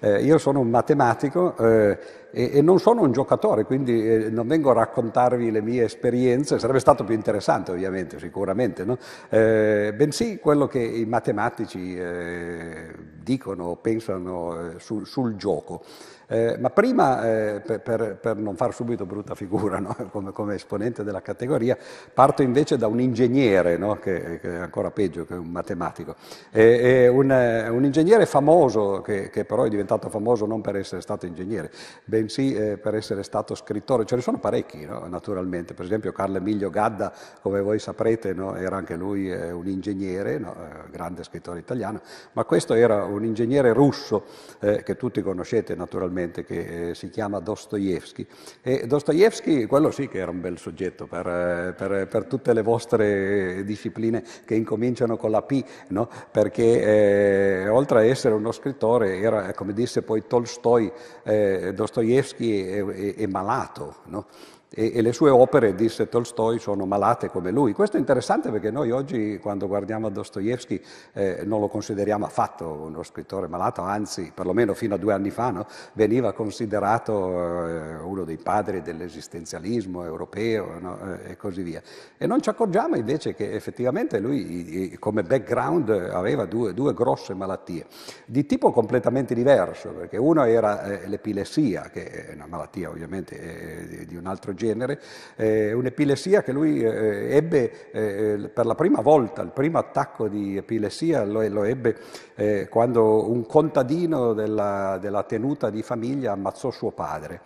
eh, io sono un matematico eh, e, e, non sono un giocatore, quindi eh, non vengo a raccontarvi le mie esperienze, sarebbe stato più interessante ovviamente, sicuramente, no? Eh, bensì quello che i matematici eh, dicono, pensano eh, sul, sul gioco. Eh, ma prima, eh, per, per, non far subito brutta figura no? come, come, esponente della categoria, parto invece da un ingegnere, no? che, che, è ancora peggio che un matematico. Eh, un, un, ingegnere famoso, che, che, però è diventato famoso non per essere stato ingegnere, bensì eh, per essere stato scrittore. Ce ne sono parecchi, no? naturalmente. Per esempio Carlo Emilio Gadda, come voi saprete, era anche lui eh, un ingegnere, eh, grande scrittore italiano, ma questo era un ingegnere russo che tutti conoscete naturalmente naturalmente, che eh, si chiama Dostoevsky. E Dostoevsky, quello sì che era un bel soggetto per, eh, per, eh, per tutte le vostre eh, discipline che incominciano con la P, no? perché eh, oltre a essere uno scrittore, era, come disse poi Tolstoi, eh, Dostoevsky è, è, è malato. No? e, e, le sue opere, disse Tolstoi, sono malate come lui. Questo è interessante perché noi oggi quando guardiamo Dostoevsky eh, non lo consideriamo affatto uno scrittore malato, anzi perlomeno fino a due anni fa no, veniva considerato eh, uno dei padri dell'esistenzialismo europeo no, eh, e così via. E non ci accorgiamo invece che effettivamente lui come background aveva due, due grosse malattie di tipo completamente diverso, perché una era eh, l'epilessia, che è una malattia ovviamente eh, di un altro genere, eh, un'epilessia che lui eh, ebbe eh, per la prima volta, il primo attacco di epilessia lo, lo ebbe eh, quando un contadino della, della tenuta di famiglia ammazzò suo padre.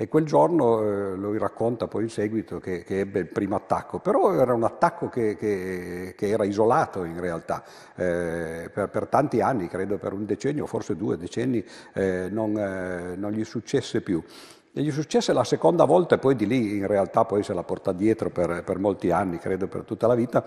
E quel giorno eh, lui racconta poi in seguito che, che, ebbe il primo attacco, però era un attacco che, che, che era isolato in realtà, eh, per, per, tanti anni, credo per un decennio, forse due decenni, eh, non, eh, non gli successe più. E gli successe la seconda volta e poi di lì in realtà poi se la porta dietro per, per molti anni, credo per tutta la vita,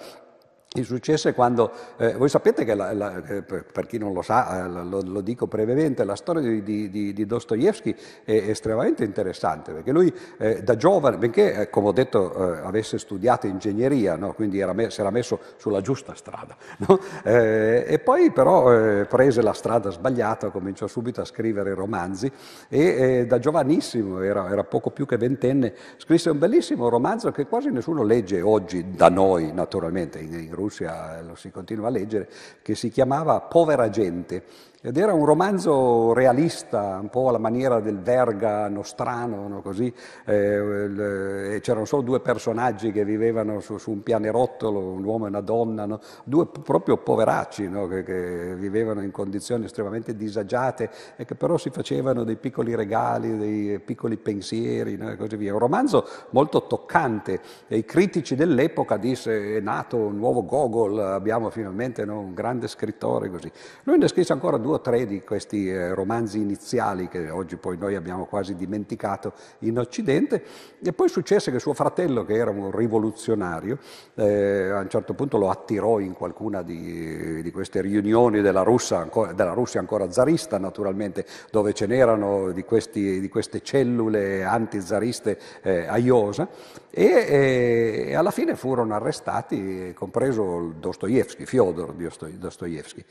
il successo è quando, eh, voi sapete che, la, la, eh, per chi non lo sa, eh, lo, lo dico brevemente, la storia di, di, di Dostoevsky è estremamente interessante, perché lui eh, da giovane, benché, eh, come ho detto, eh, avesse studiato ingegneria, no? quindi era me, si era messo sulla giusta strada, no? e poi però prese la strada sbagliata, cominciò subito a scrivere romanzi e da giovanissimo, era, era poco più che ventenne, scrisse un bellissimo romanzo che quasi nessuno legge oggi, da noi naturalmente, in, in Russia eh, lo si continua a leggere, che si chiamava Povera gente ed era un romanzo realista, un po' alla maniera del Verga nostrano, no? così. Eh, eh, c'erano solo due personaggi che vivevano su, su, un pianerottolo, un uomo e una donna, no? due proprio poveracci no? che, che, vivevano in condizioni estremamente disagiate e che però si facevano dei piccoli regali, dei piccoli pensieri e così via. Un romanzo molto toccante e i critici dell'epoca disse è nato un nuovo Gogol, abbiamo finalmente un grande scrittore così. Lui ne scrisse ancora due due o tre di questi eh, romanzi iniziali che oggi poi noi abbiamo quasi dimenticato in Occidente e poi successe che suo fratello, che era un rivoluzionario, eh, a un certo punto lo attirò in qualcuna di, di queste riunioni della Russia, ancora, della Russia ancora zarista naturalmente, dove ce n'erano di, questi, di queste cellule antizariste eh, a Iosa e, eh, e alla fine furono arrestati, compreso Dostoevsky, Fyodor Dostoevsky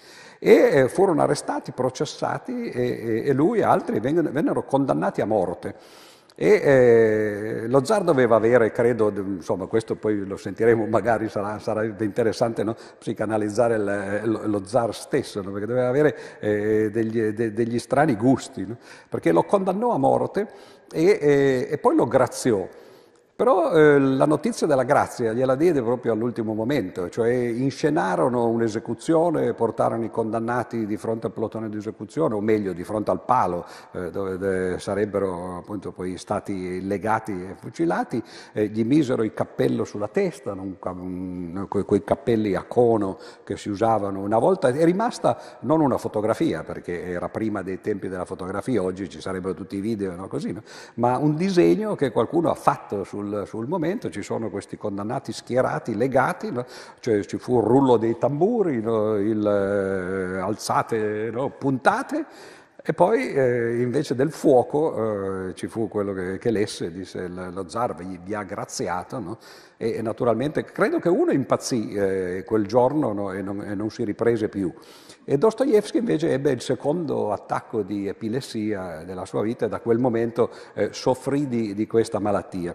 e eh, furono arrestati, processati e, e lui e altri vennero condannati a morte. E eh, lo zar doveva avere, credo, insomma questo poi lo sentiremo, magari sarà, sarà interessante no? psicanalizzare il, eh, lo, lo, zar stesso, no? perché doveva avere eh, degli, de, degli, strani gusti, no? perché lo condannò a morte e, e, eh, e poi lo graziò. Però eh, la notizia della grazia gliela diede proprio all'ultimo momento, cioè inscenarono un'esecuzione, portarono i condannati di fronte al plotone di esecuzione, o meglio di fronte al palo eh, dove sarebbero appunto poi stati legati e fucilati, eh, gli misero il cappello sulla testa, non, que- quei cappelli a cono che si usavano una volta, è rimasta non una fotografia, perché era prima dei tempi della fotografia, oggi ci sarebbero tutti i video, no? Così, no? ma un disegno che qualcuno ha fatto sul sul, momento, ci sono questi condannati schierati, legati, no? cioè, ci fu il rullo dei tamburi, no? il, eh, alzate no? puntate. E poi eh, invece del fuoco eh, ci fu quello che, che lesse, disse lo zar vi, vi ha graziato no? e, e, naturalmente credo che uno impazzì eh, quel giorno no? e, non, e, non, si riprese più. E Dostoevsky invece ebbe il secondo attacco di epilessia della sua vita e da quel momento eh, soffrì di, di questa malattia.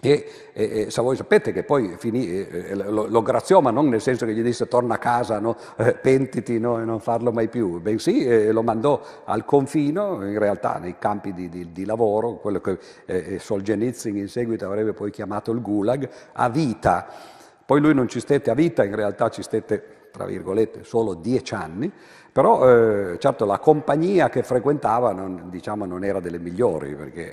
E, e, e voi sapete che poi finì, lo, lo, graziò, non nel senso che gli disse torna a casa, no? Eh, pentiti no? e non farlo mai più, bensì eh, lo mandò al confino, in realtà nei campi di, di, di lavoro, quello che eh, Solzhenitsyn in seguito avrebbe poi chiamato il Gulag, a vita. Poi lui non ci stette a vita, in realtà ci stette, tra virgolette, solo dieci anni, però eh, certo la compagnia che frequentava non, diciamo, non era delle migliori, perché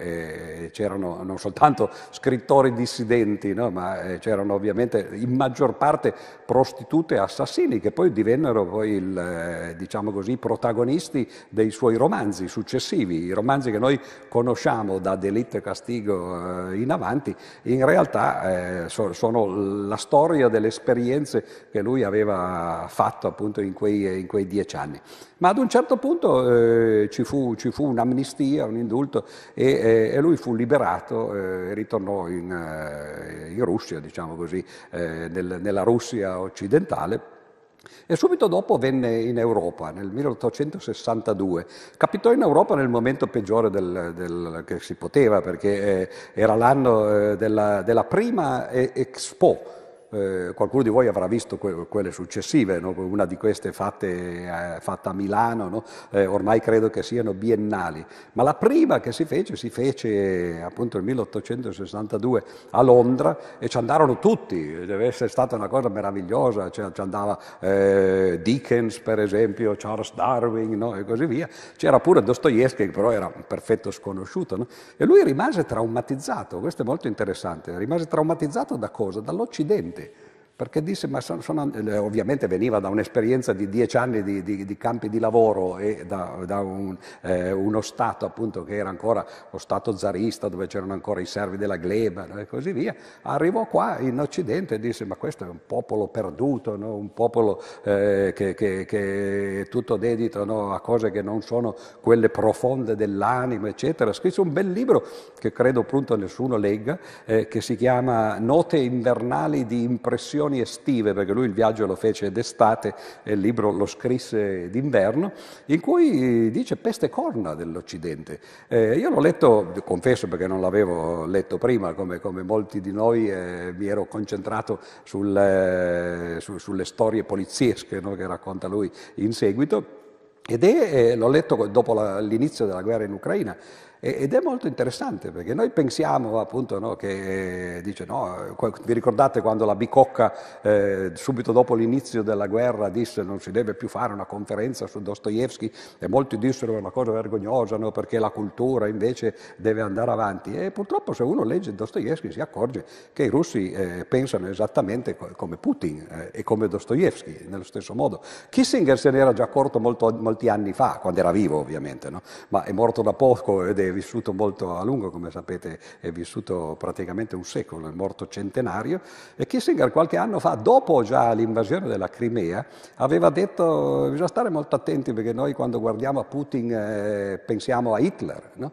eh, c'erano non soltanto scrittori dissidenti, no? ma eh, c'erano ovviamente in maggior parte prostitute e assassini che poi divennero poi il, eh, diciamo così, protagonisti dei suoi romanzi successivi. I romanzi che noi conosciamo da Delitto e Castigo eh, in avanti, in realtà eh, so, sono la storia delle esperienze che lui aveva fatto appunto in quei, in quei dieci anni anni. Ma ad un certo punto eh, ci, fu, ci, fu, un'amnistia, un indulto e, e lui fu liberato eh, e ritornò in, eh, in, Russia, diciamo così, eh, nel, nella Russia occidentale. E subito dopo venne in Europa, nel 1862. Capitò in Europa nel momento peggiore del, del, che si poteva, perché eh, era l'anno eh, della, della prima eh, Expo, eh, qualcuno di voi avrà visto que- quelle successive, no? una di queste fatte, eh, fatta a Milano, no? eh, ormai credo che siano biennali, ma la prima che si fece si fece appunto nel 1862 a Londra e ci andarono tutti, deve essere stata una cosa meravigliosa, cioè, ci andava eh, Dickens per esempio, Charles Darwin no? e così via, c'era pure Dostoevsky che però era un perfetto sconosciuto e lui rimase traumatizzato, questo è molto interessante, rimase traumatizzato da cosa? Dall'Occidente perché disse, ma sono, sono, eh, ovviamente veniva da un'esperienza di dieci anni di, di, di campi di lavoro e da, da un, eh, uno Stato appunto che era ancora lo Stato zarista, dove c'erano ancora i servi della gleba e così via, arrivò qua in Occidente e disse, ma questo è un popolo perduto, no? un popolo eh, che, che, che, è tutto dedito no? a cose che non sono quelle profonde dell'anima, eccetera. Scrisse un bel libro che credo appunto nessuno legga, eh, che si chiama Note invernali di impressione edizioni estive, perché lui il viaggio lo fece d'estate e il libro lo scrisse d'inverno, in cui dice peste corna dell'Occidente. Eh, io l'ho letto, confesso perché non l'avevo letto prima, come, come molti di noi eh, mi ero concentrato sul, eh, su, sulle storie poliziesche no, che racconta lui in seguito, ed è, eh, l'ho letto dopo la, l'inizio della guerra in Ucraina ed è molto interessante perché noi pensiamo appunto no, che eh, dice no, vi ricordate quando la Bicocca eh, subito dopo l'inizio della guerra disse non si deve più fare una conferenza su Dostoevsky e molti dissero è una cosa vergognosa no, perché la cultura invece deve andare avanti e purtroppo se uno legge Dostoevsky si accorge che i russi eh, pensano esattamente come Putin eh, e come Dostoevsky nello stesso modo. Kissinger se n'era già accorto molto, molti anni fa, quando era vivo ovviamente, no? ma è morto da poco ed eh, è vissuto molto a lungo, come sapete, è vissuto praticamente un secolo, è morto centenario, e Kissinger qualche anno fa, dopo già l'invasione della Crimea, aveva detto bisogna stare molto attenti perché noi quando guardiamo a Putin eh, pensiamo a Hitler, no?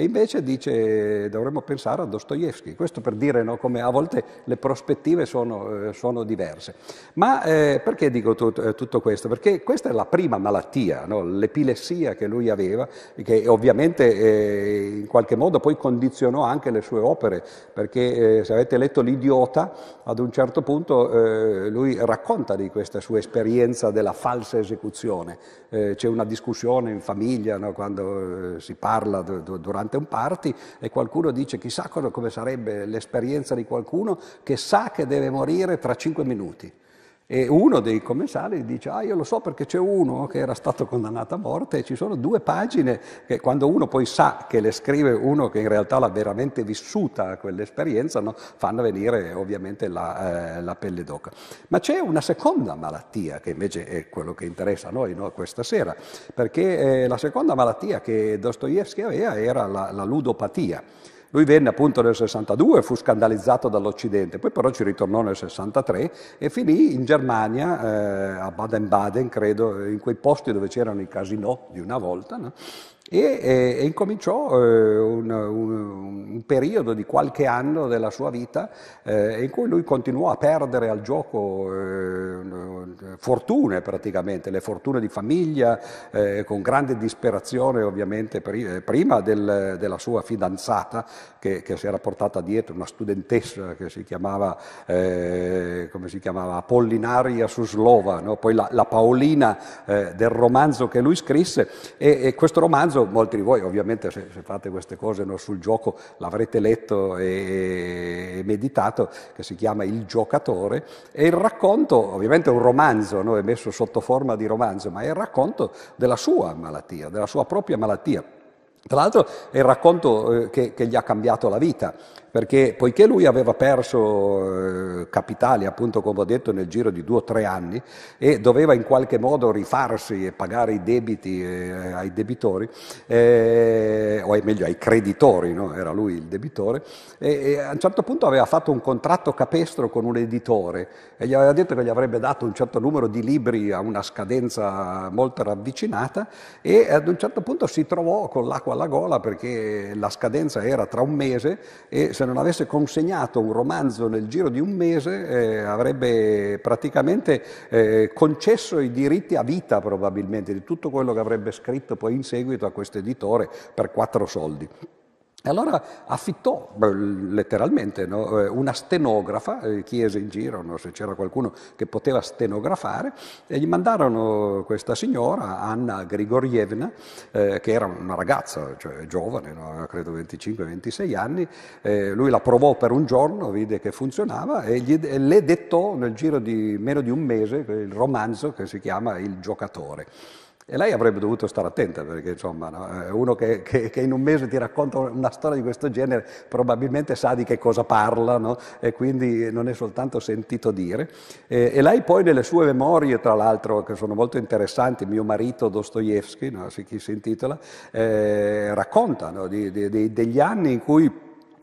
E invece dice dovremmo pensare a Dostoevsky, questo per dire no, come a volte le prospettive sono, eh, sono diverse. Ma eh, perché dico tut- eh, tutto questo? Perché questa è la prima malattia, no? l'epilessia che lui aveva, che ovviamente eh, in qualche modo poi condizionò anche le sue opere, perché eh, se avete letto L'idiota, ad un certo punto eh, lui racconta di questa sua esperienza della falsa esecuzione. c'è una discussione in famiglia no, quando si parla d- d- durante durante un party e qualcuno dice chissà come sarebbe l'esperienza di qualcuno che sa che deve morire tra cinque minuti. E uno dei commensali dice, ah io lo so perché c'è uno che era stato condannato a morte e ci sono due pagine che quando uno poi sa che le scrive uno che in realtà l'ha veramente vissuta quell'esperienza, no? fanno venire ovviamente la, eh, la, pelle d'oca. Ma c'è una seconda malattia che invece è quello che interessa a noi no? questa sera, perché eh, la seconda malattia che Dostoevsky aveva era la, la ludopatia. Lui venne appunto nel 62, fu scandalizzato dall'Occidente, poi però ci ritornò nel 63 e finì in Germania, eh, a Baden-Baden credo, in quei posti dove c'erano i casinò di una volta, no? E, e, e incominciò eh, un, un, un, periodo di qualche anno della sua vita eh, in cui lui continuò a perdere al gioco eh, fortune praticamente, le fortune di famiglia, con grande disperazione ovviamente per, prima del, della sua fidanzata che, che, si era portata dietro, una studentessa che si chiamava, come si chiamava Apollinaria Suslova, no? poi la, la Paolina del romanzo che lui scrisse e, e questo romanzo caso molti di voi ovviamente se, se fate queste cose no, sul gioco l'avrete letto e, e, meditato, che si chiama Il giocatore, e il racconto, ovviamente è un romanzo, no, è messo sotto forma di romanzo, ma è il racconto della sua malattia, della sua propria malattia. Tra l'altro è il racconto eh, che, che, gli ha cambiato la vita perché poiché lui aveva perso eh, capitali, appunto come ho detto, nel giro di due o tre anni e doveva in qualche modo rifarsi e pagare i debiti eh, ai debitori, eh, o meglio ai creditori, no? era lui il debitore, e, e, a un certo punto aveva fatto un contratto capestro con un editore e gli aveva detto che gli avrebbe dato un certo numero di libri a una scadenza molto ravvicinata e ad un certo punto si trovò con l'acqua alla gola perché la scadenza era tra un mese e se non avesse consegnato un romanzo nel giro di un mese eh, avrebbe praticamente eh, concesso i diritti a vita probabilmente di tutto quello che avrebbe scritto poi in seguito a questo editore per quattro soldi. E allora affittò letteralmente no, eh, una stenografa, eh, chiese in giro no, se c'era qualcuno che poteva stenografare, e gli mandarono questa signora, Anna Grigorievna, eh, che era una ragazza, cioè giovane, no, credo 25-26 anni, eh, lui la provò per un giorno, vide che funzionava e, gli, e le dettò nel giro di meno di un mese il romanzo che si chiama Il giocatore. E lei avrebbe dovuto stare attenta perché insomma no? Eh, uno che, che, che, in un mese ti racconta una storia di questo genere probabilmente sa di che cosa parla no? e quindi non è soltanto sentito dire. E, e, lei poi nelle sue memorie, tra l'altro, che sono molto interessanti, mio marito Dostoevsky, no? si, chi si intitola, eh, racconta di, di, di, degli anni in cui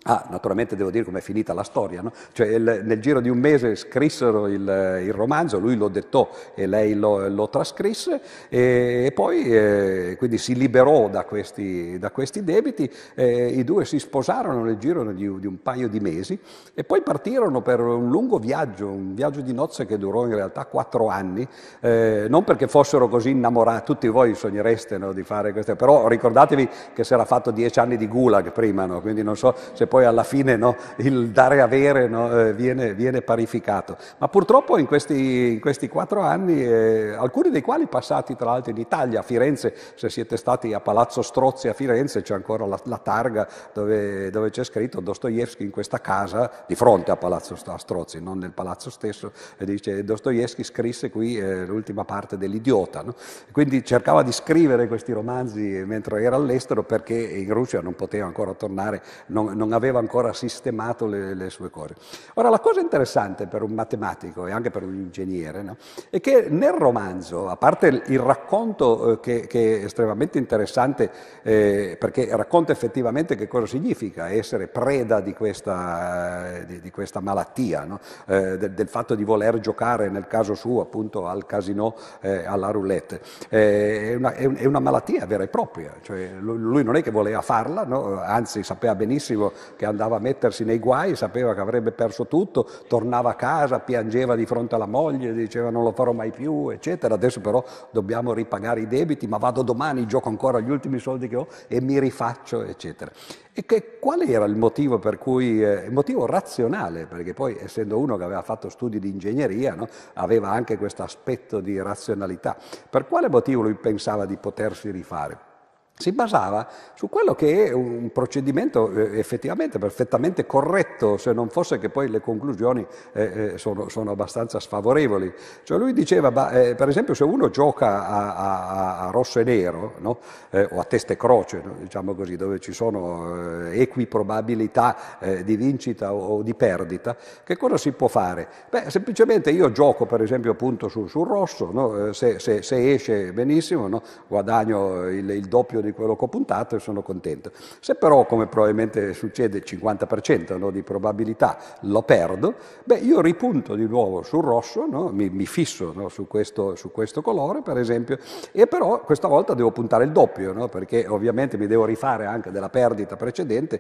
Ah, naturalmente devo dire com'è finita la storia, no? cioè, il, nel giro di un mese scrissero il, il romanzo, lui lo dettò e lei lo, lo trascrisse e, e poi eh, quindi si liberò da questi, da questi debiti, eh, i due si sposarono nel giro di, di, un paio di mesi e poi partirono per un lungo viaggio, un viaggio di nozze che durò in realtà quattro anni, eh, non perché fossero così innamorati, tutti voi sognereste no, di fare queste, però ricordatevi che si era fatto dieci anni di gulag prima, no? quindi non so se poi alla fine no, il dare avere no, eh, viene, viene, parificato. Ma purtroppo in questi, in questi quattro anni, eh, alcuni dei quali passati tra l'altro in Italia, a Firenze, se siete stati a Palazzo Strozzi a Firenze c'è ancora la, la targa dove, dove, c'è scritto Dostoevsky in questa casa, di fronte a Palazzo Strozzi, non nel palazzo stesso, e dice Dostoevsky scrisse qui eh, l'ultima parte dell'idiota. No? Quindi cercava di scrivere questi romanzi mentre era all'estero perché in Russia non poteva ancora tornare, non, non aveva aveva ancora sistemato le, le, sue cose. Ora, la cosa interessante per un matematico e anche per un ingegnere no, è che nel romanzo, a parte il, racconto eh, che, che, è estremamente interessante, eh, perché racconta effettivamente che cosa significa essere preda di questa, eh, di, di questa malattia, no, eh, del, del, fatto di voler giocare, nel caso suo, appunto al casino, eh, alla roulette. È una, è, una, malattia vera e propria, cioè, lui non è che voleva farla, no, anzi sapeva benissimo che andava a mettersi nei guai, sapeva che avrebbe perso tutto, tornava a casa, piangeva di fronte alla moglie, diceva non lo farò mai più, eccetera. Adesso però dobbiamo ripagare i debiti, ma vado domani, gioco ancora gli ultimi soldi che ho e mi rifaccio, eccetera. E che, qual era il motivo per cui, eh, il motivo razionale, perché poi essendo uno che aveva fatto studi di ingegneria, no, aveva anche questo aspetto di razionalità. Per quale motivo lui pensava di potersi rifare? si basava su quello che è un procedimento eh, effettivamente perfettamente corretto, se non fosse che poi le conclusioni eh, eh, sono, sono abbastanza sfavorevoli. Cioè lui diceva, per esempio, se uno gioca a, a, a rosso e nero, no? eh, o a testa e croce, no? diciamo così, dove ci sono equiprobabilità di vincita o, di perdita, che cosa si può fare? Beh, semplicemente io gioco, per esempio, appunto sul, sul rosso, no? se, se, se, esce benissimo, guadagno il, il doppio di quello che ho puntato e sono contento. Se però, come probabilmente succede, il 50% no, di probabilità lo perdo, beh, io ripunto di nuovo sul rosso, no, mi, mi, fisso no, su, questo, su, questo, colore, per esempio, e però questa volta devo puntare il doppio, perché ovviamente mi devo rifare anche della perdita precedente,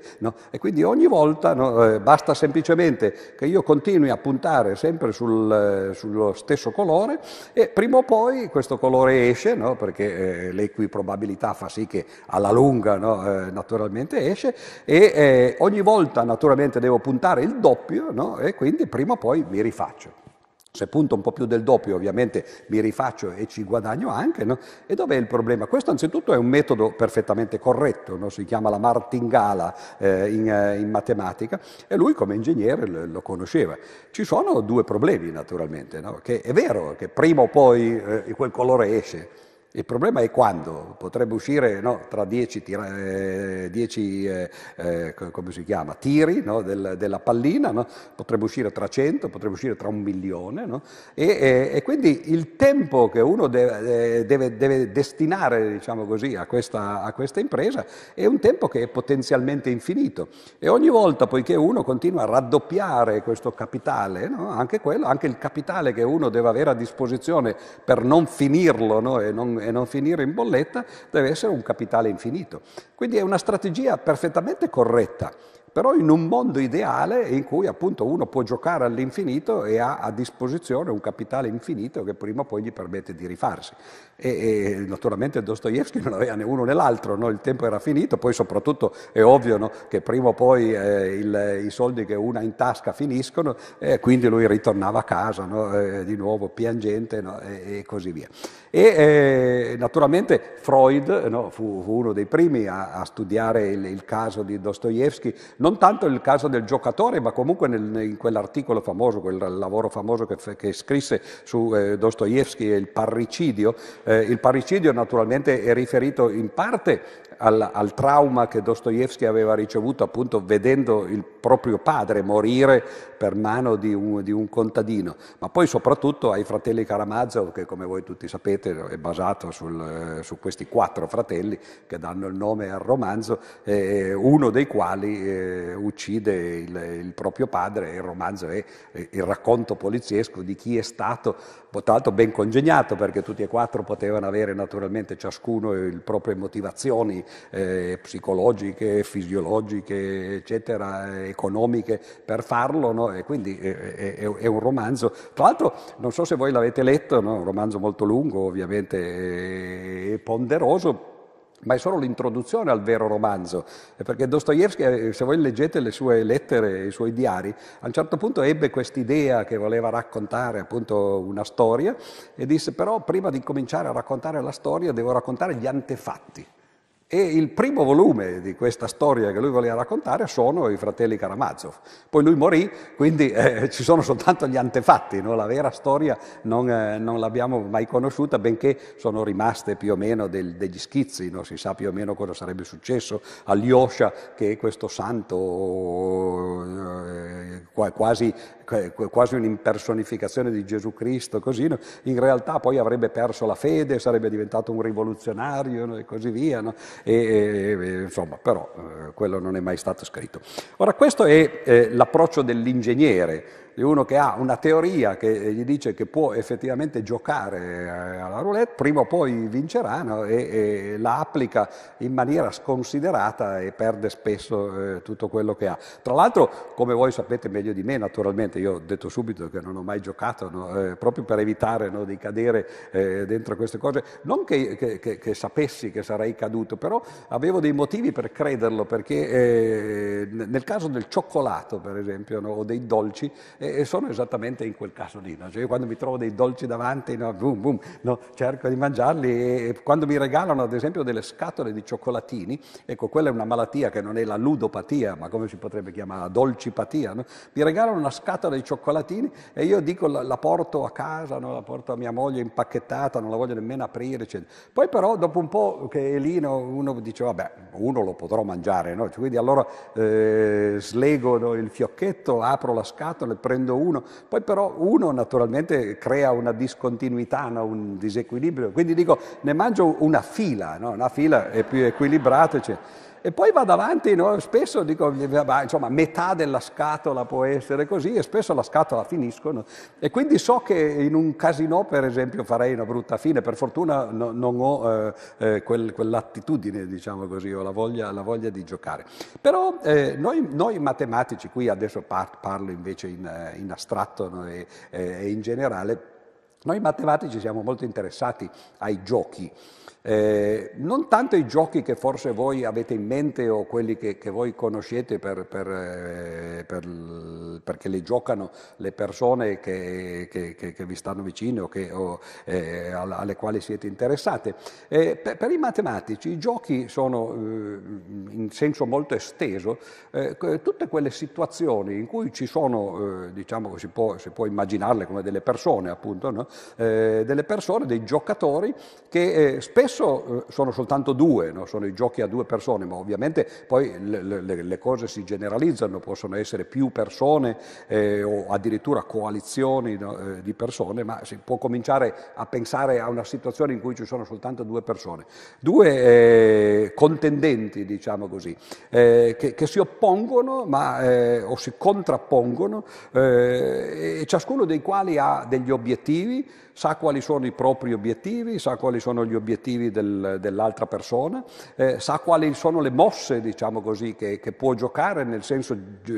e quindi ogni volta eh, basta semplicemente che io continui a puntare sempre sul, eh, sullo stesso colore e prima o poi questo colore esce, perché eh, l'equiprobabilità fa sì che che alla lunga no, eh, naturalmente esce e eh, ogni volta naturalmente devo puntare il doppio no, e quindi prima o poi mi rifaccio. Se punto un po' più del doppio ovviamente mi rifaccio e ci guadagno anche. No? E dov'è il problema? Questo anzitutto è un metodo perfettamente corretto, no? si chiama la martingala eh, in, eh, in, matematica e lui come ingegnere lo, lo conosceva. Ci sono due problemi naturalmente, no? che è vero che prima o poi eh, quel colore esce, il problema è quando, potrebbe uscire no, tra 10 eh, eh, eh, eh, tiri no, del, della pallina, no? potrebbe uscire tra 100, potrebbe uscire tra un milione e, e, e, quindi il tempo che uno deve, eh, deve, deve destinare diciamo così, a, questa, a, questa, impresa è un tempo che è potenzialmente infinito e ogni volta poiché uno continua a raddoppiare questo capitale, anche, quello, anche il capitale che uno deve avere a disposizione per non finirlo e non e non finire in bolletta deve essere un capitale infinito. Quindi è una strategia perfettamente corretta però in un mondo ideale in cui appunto uno può giocare all'infinito e ha a disposizione un capitale infinito che prima o poi gli permette di rifarsi. E, e naturalmente Dostoevsky non aveva né uno né l'altro, no? il tempo era finito, poi soprattutto è ovvio no? che prima o poi eh, il, i soldi che uno ha in tasca finiscono e eh, quindi lui ritornava a casa no? eh, di nuovo piangente e, e, così via. E eh, naturalmente Freud fu, fu, uno dei primi a, a studiare il, il caso di Dostoevsky non tanto nel caso del giocatore, ma comunque nel, in quell'articolo famoso, quel lavoro famoso che, che scrisse su eh, Dostoevsky, il parricidio. Eh, il parricidio naturalmente è riferito in parte al, al, trauma che Dostoevsky aveva ricevuto appunto vedendo il proprio padre morire per mano di un, di un contadino, ma poi soprattutto ai fratelli Karamazov che come voi tutti sapete è basato sul, eh, su questi quattro fratelli che danno il nome al romanzo, eh, uno dei quali eh, uccide il, il, proprio padre e il romanzo è il racconto poliziesco di chi è stato, tra l'altro ben congegnato perché tutti e quattro potevano avere naturalmente ciascuno le proprie motivazioni eh, psicologiche, fisiologiche, eccetera, economiche per farlo, no? e quindi è, eh, eh, è, è, un romanzo. Tra l'altro, non so se voi l'avete letto, no? un romanzo molto lungo, ovviamente, eh, e ponderoso, ma è solo l'introduzione al vero romanzo, perché Dostoevsky, se voi leggete le sue lettere, i suoi diari, a un certo punto ebbe quest'idea che voleva raccontare appunto una storia e disse però prima di cominciare a raccontare la storia devo raccontare gli antefatti. E il primo volume di questa storia che lui voleva raccontare sono i fratelli Karamazov. Poi lui morì, quindi eh, ci sono soltanto gli antefatti, no? la vera storia non, eh, non, l'abbiamo mai conosciuta, benché sono rimaste più o meno del, degli schizzi, no? si sa più o meno cosa sarebbe successo all'Iosha, che è questo santo eh, quasi quasi un'impersonificazione di Gesù Cristo, così, no? in realtà poi avrebbe perso la fede, sarebbe diventato un rivoluzionario no? e così via. No? e, e, insomma, però eh, quello non è mai stato scritto. Ora questo è eh, l'approccio dell'ingegnere di uno che ha una teoria che gli dice che può effettivamente giocare eh, alla roulette, prima o poi vincerà no? e, e, la applica in maniera sconsiderata e perde spesso eh, tutto quello che ha. Tra l'altro, come voi sapete meglio di me, naturalmente, io ho detto subito che non ho mai giocato, no? eh, proprio per evitare no? di cadere eh, dentro queste cose, non che, che, che, che, sapessi che sarei caduto, però avevo dei motivi per crederlo, perché eh, nel caso del cioccolato, per esempio, o dei dolci, e, e sono esattamente in quel caso lì. No? Cioè io quando mi trovo dei dolci davanti, no, boom, boom, no, cerco di mangiarli e quando mi regalano ad esempio delle scatole di cioccolatini, ecco quella è una malattia che non è la ludopatia, ma come si potrebbe chiamare, la dolcipatia, mi regalano una scatola di cioccolatini e io dico la, la porto a casa, la porto a mia moglie impacchettata, non la voglio nemmeno aprire. Eccetera. Poi però dopo un po' che è Elino uno dice vabbè uno lo potrò mangiare, cioè, quindi allora eh, slego il fiocchetto, apro la scatola e prendo prendo uno, poi però uno naturalmente crea una discontinuità, no? un disequilibrio, quindi dico ne mangio una fila, no? una fila è più equilibrata. Cioè. E poi vado avanti, no? spesso dico, insomma, metà della scatola può essere così e spesso la scatola finiscono. E quindi so che in un casino, per esempio, farei una brutta fine. Per fortuna no, non ho eh, eh quel, quell'attitudine, diciamo così, ho la voglia, la voglia di giocare. Però eh, noi, noi, matematici, qui adesso parlo invece in, eh, in astratto no? e, eh, e in generale, noi matematici siamo molto interessati ai giochi. Eh, non tanto i giochi che forse voi avete in mente o quelli che, che voi conoscete per, per, eh, per, perché li giocano le persone che, che, che vi stanno vicino o eh, alle quali siete interessate. Eh, per, per, i matematici i giochi sono eh, in senso molto esteso eh, tutte quelle situazioni in cui ci sono, diciamo che si può, si può, immaginarle come delle persone appunto, no? delle persone, dei giocatori che spesso adesso eh, sono soltanto due, no? sono i giochi a due persone, ma ovviamente poi le, le, le cose si generalizzano, possono essere più persone eh, o addirittura coalizioni no, eh, di persone, ma si può cominciare a pensare a una situazione in cui ci sono soltanto due persone, due eh, contendenti, diciamo così, eh, che, che, si oppongono ma, eh, o si contrappongono, e ciascuno dei quali ha degli obiettivi, sa quali sono i propri obiettivi, sa quali sono gli obiettivi obiettivi del, dell'altra persona, eh, sa quali sono le mosse, diciamo così, che, che, può giocare nel senso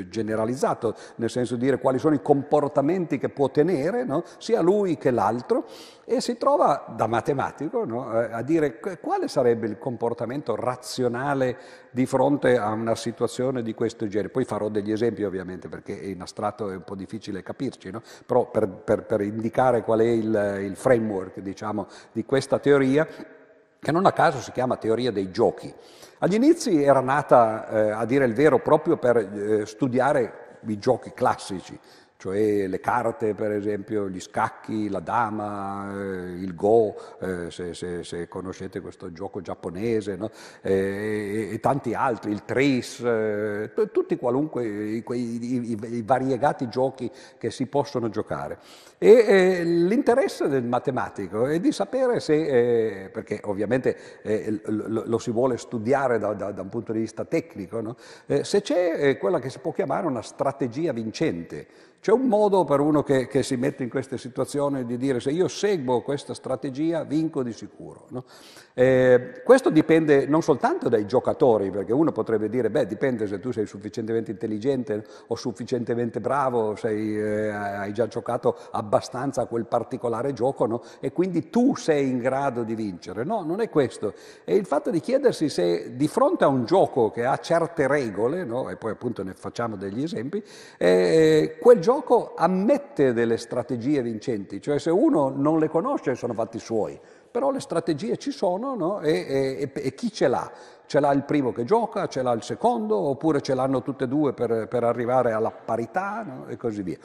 generalizzato, nel senso di dire quali sono i comportamenti che può tenere, no? sia lui che l'altro, e si trova da matematico no? Eh, a dire quale sarebbe il comportamento razionale di fronte a una situazione di questo genere. Poi farò degli esempi ovviamente perché in astratto è un po' difficile capirci, no? però per, per, per, indicare qual è il, il framework diciamo, di questa teoria che non a caso si chiama teoria dei giochi. Agli inizi era nata, eh, a dire il vero, proprio per eh, studiare i giochi classici, cioè le carte per esempio, gli scacchi, la dama, eh, il go, eh, se, se, se, conoscete questo gioco giapponese, no? eh, e, e, tanti altri, il tris, eh, t- tutti qualunque, quei, i, i, variegati giochi che si possono giocare. E eh, l'interesse del matematico è di sapere se, eh, perché ovviamente lo, lo, si vuole studiare da, da, da, un punto di vista tecnico, no? se c'è quella che si può chiamare una strategia vincente c'è un modo per uno che, che, si mette in queste situazioni di dire se io seguo questa strategia vinco di sicuro. No? Eh, questo dipende non soltanto dai giocatori, perché uno potrebbe dire, beh dipende se tu sei sufficientemente intelligente o sufficientemente bravo, sei, eh, hai già giocato abbastanza a quel particolare gioco no? e quindi tu sei in grado di vincere. No, non è questo. È il fatto di chiedersi se di fronte a un gioco che ha certe regole, no? e poi appunto ne facciamo degli esempi, eh, quel gioco ammette delle strategie vincenti, cioè se uno non le conosce sono fatti suoi, però le strategie ci sono no? e, e, e, chi ce l'ha? Ce l'ha il primo che gioca, ce l'ha il secondo oppure ce l'hanno tutte e due per, per arrivare alla parità no? e così via.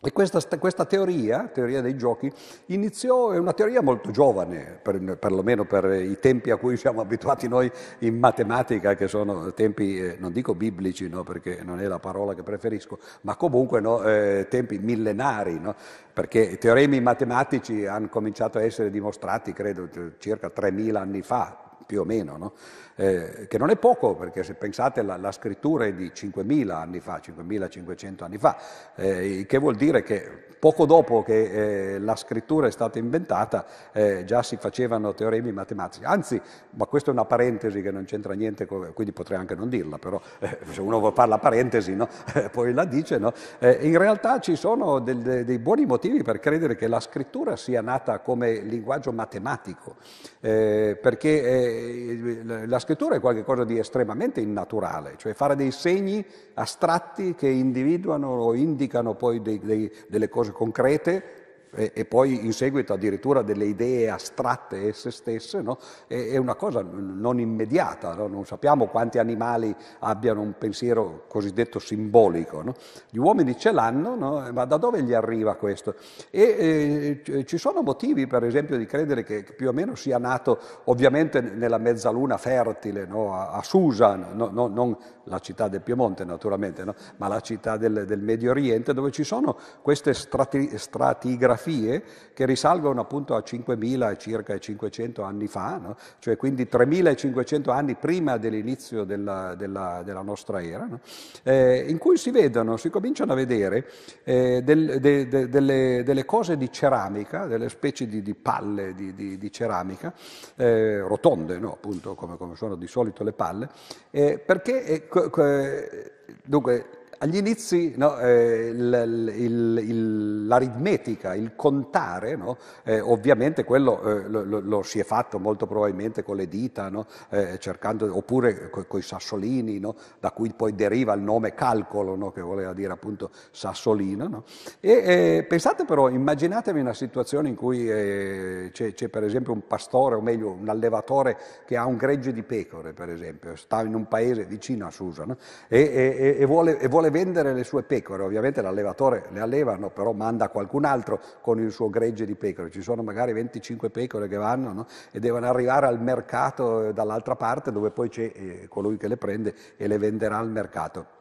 E questa, questa, teoria, teoria dei giochi, iniziò, è una teoria molto giovane, per, perlomeno per i tempi a cui siamo abituati noi in matematica, che sono tempi, eh, non dico biblici, no, perché non è la parola che preferisco, ma comunque no, eh, tempi millenari, no? perché i teoremi matematici hanno cominciato a essere dimostrati, credo, circa 3.000 anni fa, più o meno. No? eh, che non è poco, perché se pensate la, la scrittura è di 5.000 anni fa, 5.500 anni fa, eh, che vuol dire che poco dopo che eh, la scrittura è stata inventata eh, già si facevano teoremi matematici. Anzi, ma questa è una parentesi che non c'entra niente, quindi potrei anche non dirla, però eh, se uno la parentesi no? Eh, poi la dice, no? in realtà ci sono del, de, dei buoni motivi per credere che la scrittura sia nata come linguaggio matematico, perché la scrittura scrittura è qualcosa di estremamente innaturale, cioè fare dei segni astratti che individuano o indicano poi dei, dei, delle cose concrete e, e, poi in seguito addirittura delle idee astratte esse stesse, no? è, è, una cosa non immediata, no? non sappiamo quanti animali abbiano un pensiero cosiddetto simbolico. No? Gli uomini ce l'hanno, ma da dove gli arriva questo? E eh, ci sono motivi, per esempio, di credere che più o meno sia nato ovviamente nella mezzaluna fertile, a, a, Susa, non la città del Piemonte naturalmente, ma la città del, del, Medio Oriente, dove ci sono queste strati, stratigrafie biografie che risalgono appunto a 5.000 circa 500 anni fa, no? cioè quindi 3.500 anni prima dell'inizio della, della, della nostra era, no? eh, in cui si vedono, si cominciano a vedere eh, del, de, de, delle, delle, cose di ceramica, delle specie di, di palle di, di, di ceramica, eh, rotonde no? appunto come, come, sono di solito le palle, eh, perché eh, dunque, agli inizi no, eh, il, il, il, l'aritmetica, il contare, no, eh, ovviamente quello eh, lo, lo, lo, si è fatto molto probabilmente con le dita, no, eh, cercando, oppure con i sassolini, da cui poi deriva il nome calcolo, che voleva dire appunto sassolino. E, eh, pensate però, immaginatevi una situazione in cui c'è, c'è per esempio un pastore, o meglio un allevatore che ha un gregge di pecore, per esempio, sta in un paese vicino a Susa e, e, e vuole, e vuole vuole vendere le sue pecore, ovviamente l'allevatore le allevano, però manda qualcun altro con il suo gregge di pecore, ci sono magari 25 pecore che vanno no? e devono arrivare al mercato eh, dall'altra parte dove poi c'è eh, colui che le prende e le venderà al mercato.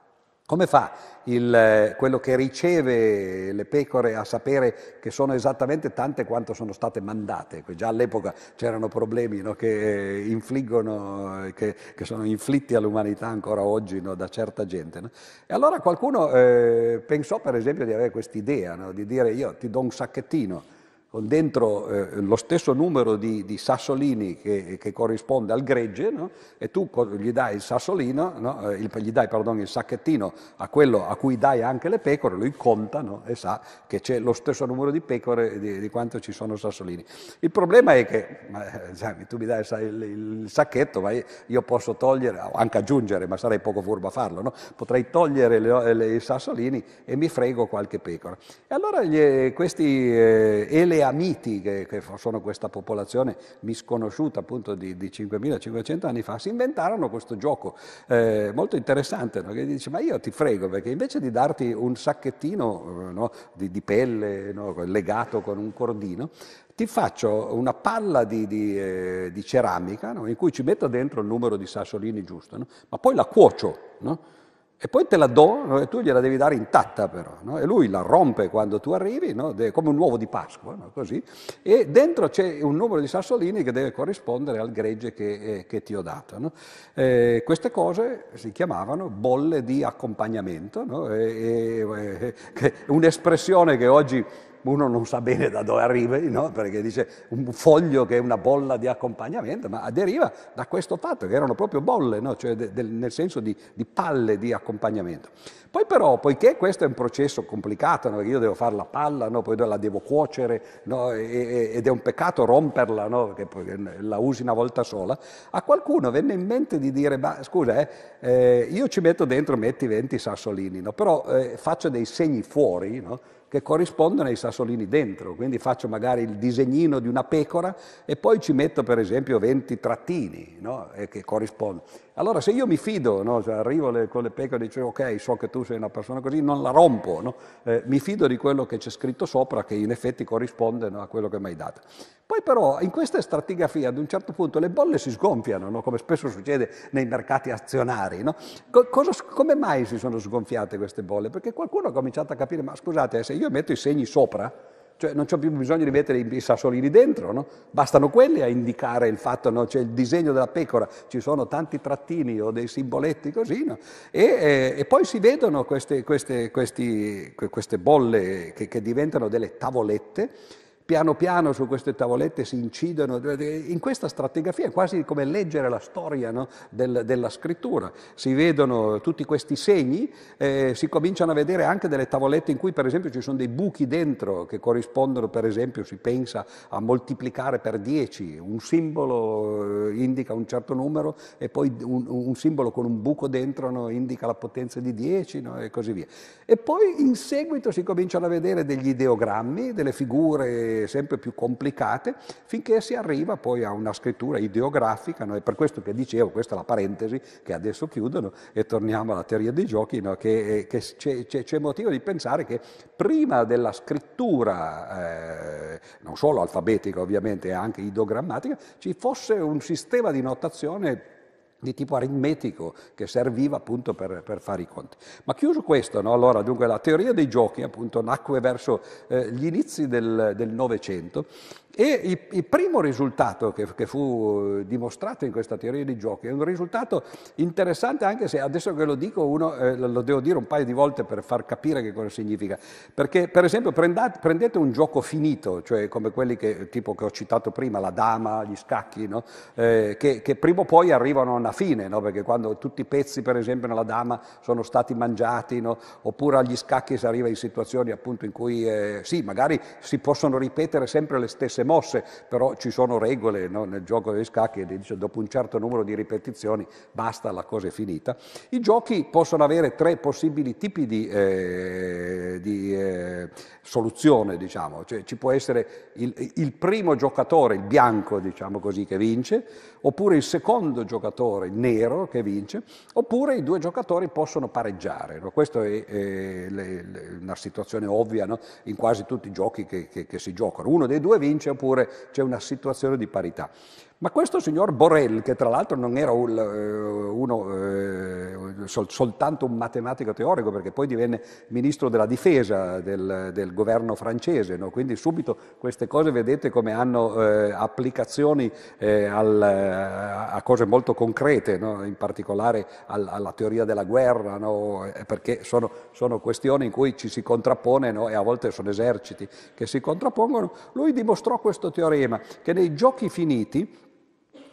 Come fa il, quello che riceve le pecore a sapere che sono esattamente tante quanto sono state mandate? Già all'epoca c'erano problemi no, che, eh, infliggono, eh, che, che, sono inflitti all'umanità ancora oggi no, da certa gente. No? E allora qualcuno eh, pensò per esempio di avere quest'idea, di dire io ti do un sacchettino con dentro eh, lo stesso numero di, di sassolini che, che, corrisponde al gregge, no? e tu gli dai il sassolino, no? Eh, il, gli dai pardon, il sacchettino a quello a cui dai anche le pecore, lui conta no? e sa che c'è lo stesso numero di pecore di, di quanto ci sono sassolini. Il problema è che ma, sai, eh, tu mi dai il, il, sacchetto, ma io posso togliere, o anche aggiungere, ma sarei poco furbo a farlo, potrei togliere le, le, i sassolini e mi frego qualche pecora. E allora gli, questi eh, eleati amiti, che, che sono questa popolazione misconosciuta appunto di, di 5.500 anni fa, si inventarono questo gioco eh, molto interessante, no? che dice ma io ti frego perché invece di darti un sacchettino eh, no? di, di, pelle no? legato con un cordino, ti faccio una palla di, di, eh, di ceramica no? in cui ci metto dentro il numero di sassolini giusto, no? ma poi la cuocio. No? E poi te la do, no? e tu gliela devi dare intatta però, no? e lui la rompe quando tu arrivi, no? De- come un uovo di Pasqua, così, e dentro c'è un numero di sassolini che deve corrispondere al gregge che, eh, che ti ho dato. Eh, queste cose si chiamavano bolle di accompagnamento, e, e, eh, e, un'espressione che oggi uno non sa bene da dove arrivi, no? perché dice un foglio che è una bolla di accompagnamento, ma deriva da questo fatto che erano proprio bolle, no? cioè de, de, nel senso di, di, palle di accompagnamento. Poi però, poiché questo è un processo complicato, no? io devo fare la palla, poi la devo cuocere e, ed è un peccato romperla, perché la usi una volta sola, a qualcuno venne in mente di dire, ma scusa, eh, eh, io ci metto dentro, metti 20 sassolini, però eh, faccio dei segni fuori, no? che corrispondono ai sassolini dentro, quindi faccio magari il disegnino di una pecora e poi ci metto per esempio 20 trattini no? Eh, che corrispondono. Allora se io mi fido, no? cioè, arrivo le, con le pecore e dico ok so che tu sei una persona così, non la rompo, no? eh, mi fido di quello che c'è scritto sopra che in effetti corrisponde a quello che mi hai dato. Poi però in questa stratigrafia ad un certo punto le bolle si sgonfiano, no? come spesso succede nei mercati azionari. No? Cosa, come mai si sono sgonfiate queste bolle? Perché qualcuno ha cominciato a capire, ma scusate, eh, se io metto i segni sopra, cioè non c'è più bisogno di mettere i sassolini dentro, no? bastano quelli a indicare il fatto, no? c'è il disegno della pecora, ci sono tanti trattini o dei simboletti così, no? e, eh, e, poi si vedono queste, queste, questi, queste bolle che, che diventano delle tavolette piano piano su queste tavolette si incidono, in questa stratigrafia è quasi come leggere la storia no? Del, della scrittura, si vedono tutti questi segni, eh, si cominciano a vedere anche delle tavolette in cui per esempio ci sono dei buchi dentro che corrispondono per esempio, si pensa a moltiplicare per 10, un simbolo eh, indica un certo numero e poi un, un simbolo con un buco dentro no? indica la potenza di 10 no? e così via. E poi in seguito si cominciano a vedere degli ideogrammi, delle figure sempre più complicate, finché si arriva poi a una scrittura ideografica, no? è per questo che dicevo, questa è la parentesi che adesso chiudono e torniamo alla teoria dei giochi, no? che, eh, che c'è, c'è, c'è, motivo di pensare che prima della scrittura, eh, non solo alfabetica ovviamente, anche ideogrammatica, ci fosse un sistema di notazione di tipo aritmetico che serviva appunto per, per fare i conti. Ma chiuso questo, no? allora dunque la teoria dei giochi appunto nacque verso eh, gli inizi del Novecento e il, il, primo risultato che, che, fu eh, dimostrato in questa teoria dei giochi è un risultato interessante anche se adesso che lo dico uno eh, lo devo dire un paio di volte per far capire che cosa significa. Perché per esempio prendate, prendete un gioco finito, cioè come quelli che, tipo, che ho citato prima, la dama, gli scacchi, no? eh, che, che prima o poi arrivano a una fine, no? perché quando tutti i pezzi, per esempio, nella dama sono stati mangiati, no? oppure agli scacchi si arriva in situazioni appunto in cui eh, sì, magari si possono ripetere sempre le stesse mosse, però ci sono regole no? nel gioco degli scacchi, dice, dopo un certo numero di ripetizioni basta, la cosa è finita. I giochi possono avere tre possibili tipi di, eh, di eh, soluzione, diciamo, cioè, ci può essere il, il primo giocatore, il bianco, diciamo così, che vince, oppure il secondo giocatore, nero, che vince, oppure i due giocatori possono pareggiare. No? Questa è, è le, le, una situazione ovvia no? in quasi tutti i giochi che, che, che si giocano. Uno dei due vince oppure c'è una situazione di parità. Ma questo signor Borrell, che tra l'altro non era un, eh, uno, eh, sol, soltanto un matematico teorico, perché poi divenne ministro della difesa del, del governo francese, no? quindi subito queste cose vedete come hanno eh, applicazioni eh, al, eh, a cose molto concrete, no? in particolare al, alla teoria della guerra, no? perché sono, sono, questioni in cui ci si contrappone e a volte sono eserciti che si contrappongono. Lui dimostrò questo teorema, che nei giochi finiti,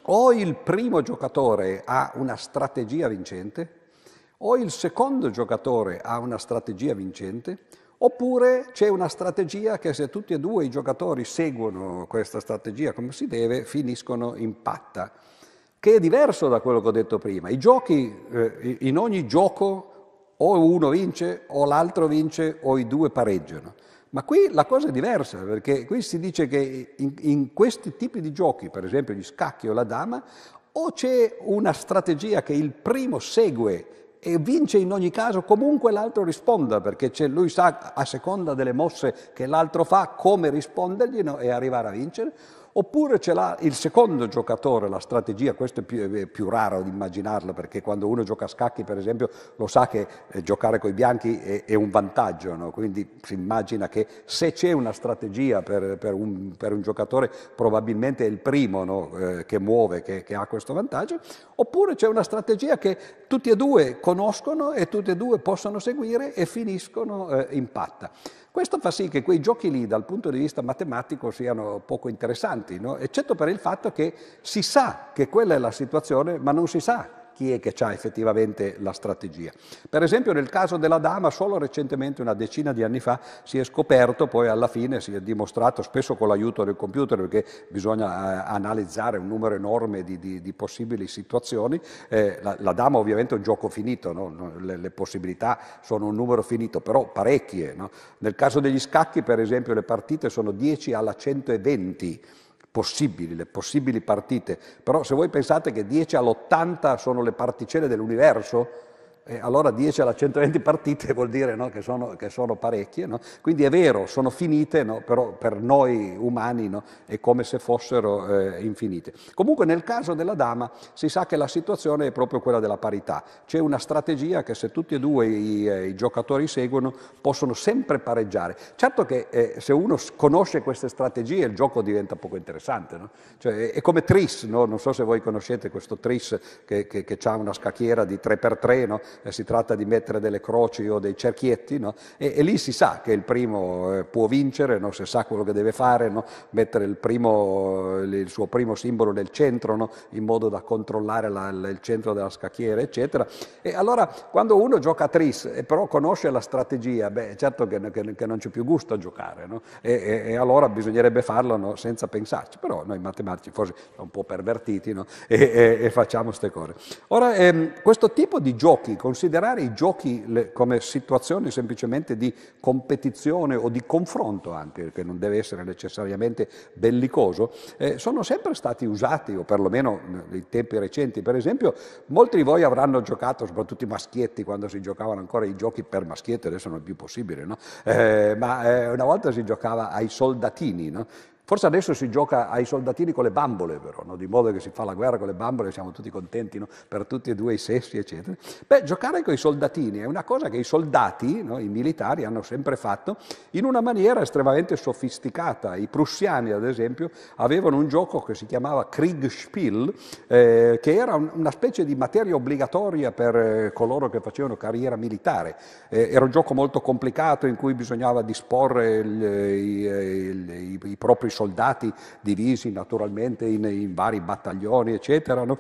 o il primo giocatore ha una strategia vincente, o il secondo giocatore ha una strategia vincente, oppure c'è una strategia che se tutti e due i giocatori seguono questa strategia come si deve, finiscono in patta, che è diverso da quello che ho detto prima. I giochi, eh, in ogni gioco o uno vince o l'altro vince o i due pareggiano. Ma qui la cosa è diversa, perché qui si dice che in, in questi tipi di giochi, per esempio gli scacchi o la dama, o c'è una strategia che il primo segue e vince in ogni caso comunque l'altro risponda, perché lui sa a seconda delle mosse che l'altro fa come rispondergli no, e arrivare a vincere, Oppure ce l'ha il secondo giocatore, la strategia, questo è più, è più raro di immaginarlo perché quando uno gioca a scacchi per esempio lo sa che eh, giocare con i bianchi è, è un vantaggio, no? quindi si immagina che se c'è una strategia per, per, un, per un, giocatore probabilmente è il primo no? eh, che muove, che, che ha questo vantaggio, oppure c'è una strategia che tutti e due conoscono e tutti e due possono seguire e finiscono eh, in patta. Questo fa sì che quei giochi lì dal punto di vista matematico siano poco interessanti, no? eccetto per il fatto che si sa che quella è la situazione, ma non si sa chi è che ha effettivamente la strategia. Per esempio nel caso della dama, solo recentemente, una decina di anni fa, si è scoperto, poi alla fine si è dimostrato, spesso con l'aiuto del computer, perché bisogna eh, analizzare un numero enorme di, di, di possibili situazioni, eh, la, la, dama ovviamente è un gioco finito, no? le, le, possibilità sono un numero finito, però parecchie. No? Nel caso degli scacchi, per esempio, le partite sono 10 alla 120 possibili, le possibili partite, però se voi pensate che 10 all'80 sono le particelle dell'universo, e allora 10 alla 120 partite vuol dire no, che, sono, che, sono, parecchie, no? quindi è vero, sono finite, no? però per noi umani è come se fossero eh, infinite. Comunque nel caso della dama si sa che la situazione è proprio quella della parità, c'è una strategia che se tutti e due i, eh, i giocatori seguono possono sempre pareggiare. Certo che eh, se uno conosce queste strategie il gioco diventa poco interessante, cioè, è come Tris, non so se voi conoscete questo Tris che, che, che ha una scacchiera di 3x3, eh, si tratta di mettere delle croci o dei cerchietti, no? e, e, lì si sa che il primo eh, può vincere, no? se sa quello che deve fare, no? mettere il, primo, eh, il, suo primo simbolo nel centro, in modo da controllare la, il centro della scacchiera, eccetera. E allora quando uno gioca a tris e però conosce la strategia, beh, certo che, che, che non c'è più gusto a giocare, e, e, e, allora bisognerebbe farlo senza pensarci, però noi matematici forse siamo un po' pervertiti e, e, facciamo queste cose. Ora, ehm, questo tipo di giochi considerare i giochi come situazioni semplicemente di competizione o di confronto anche, che non deve essere necessariamente bellicoso, eh, sono sempre stati usati, o perlomeno nei tempi recenti. Per esempio, molti di voi avranno giocato, soprattutto i maschietti, quando si giocavano ancora i giochi per maschietti, adesso non è più possibile, no? eh, ma eh, una volta si giocava ai soldatini, no? Forse adesso si gioca ai soldatini con le bambole, però, no? di modo che si fa la guerra con le bambole, siamo tutti contenti no? per tutti e due i sessi, eccetera. Beh, giocare con i soldatini è una cosa che i soldati, no? i militari, hanno sempre fatto in una maniera estremamente sofisticata. I prussiani, ad esempio, avevano un gioco che si chiamava Kriegspiel, eh, che era un, una specie di materia obbligatoria per eh, coloro che facevano carriera militare. Eh, era un gioco molto complicato in cui bisognava disporre il, eh, il, eh, il, i, i propri soldati divisi naturalmente in, in vari battaglioni, eccetera. No?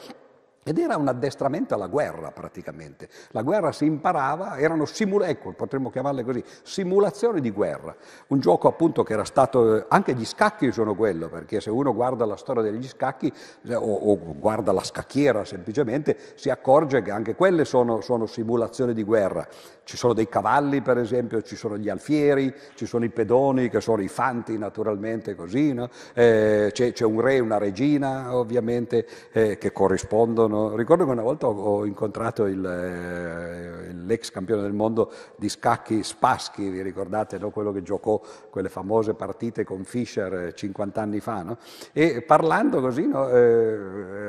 Ed era un addestramento alla guerra praticamente. La guerra si imparava, erano simula- ecco, potremmo chiamarle così, simulazioni di guerra. Un gioco appunto che era stato, anche gli scacchi sono quello, perché se uno guarda la storia degli scacchi o, o guarda la scacchiera semplicemente, si accorge che anche quelle sono, sono, simulazioni di guerra. Ci sono dei cavalli per esempio, ci sono gli alfieri, ci sono i pedoni che sono i fanti naturalmente così, no? eh, c'è, c'è, un re e una regina ovviamente eh, che corrispondono uno. Ricordo che una volta ho, incontrato il, eh, l'ex campione del mondo di scacchi Spaschi, vi ricordate no? quello che giocò quelle famose partite con Fischer 50 eh, anni fa? No? E parlando così, no, eh, eh,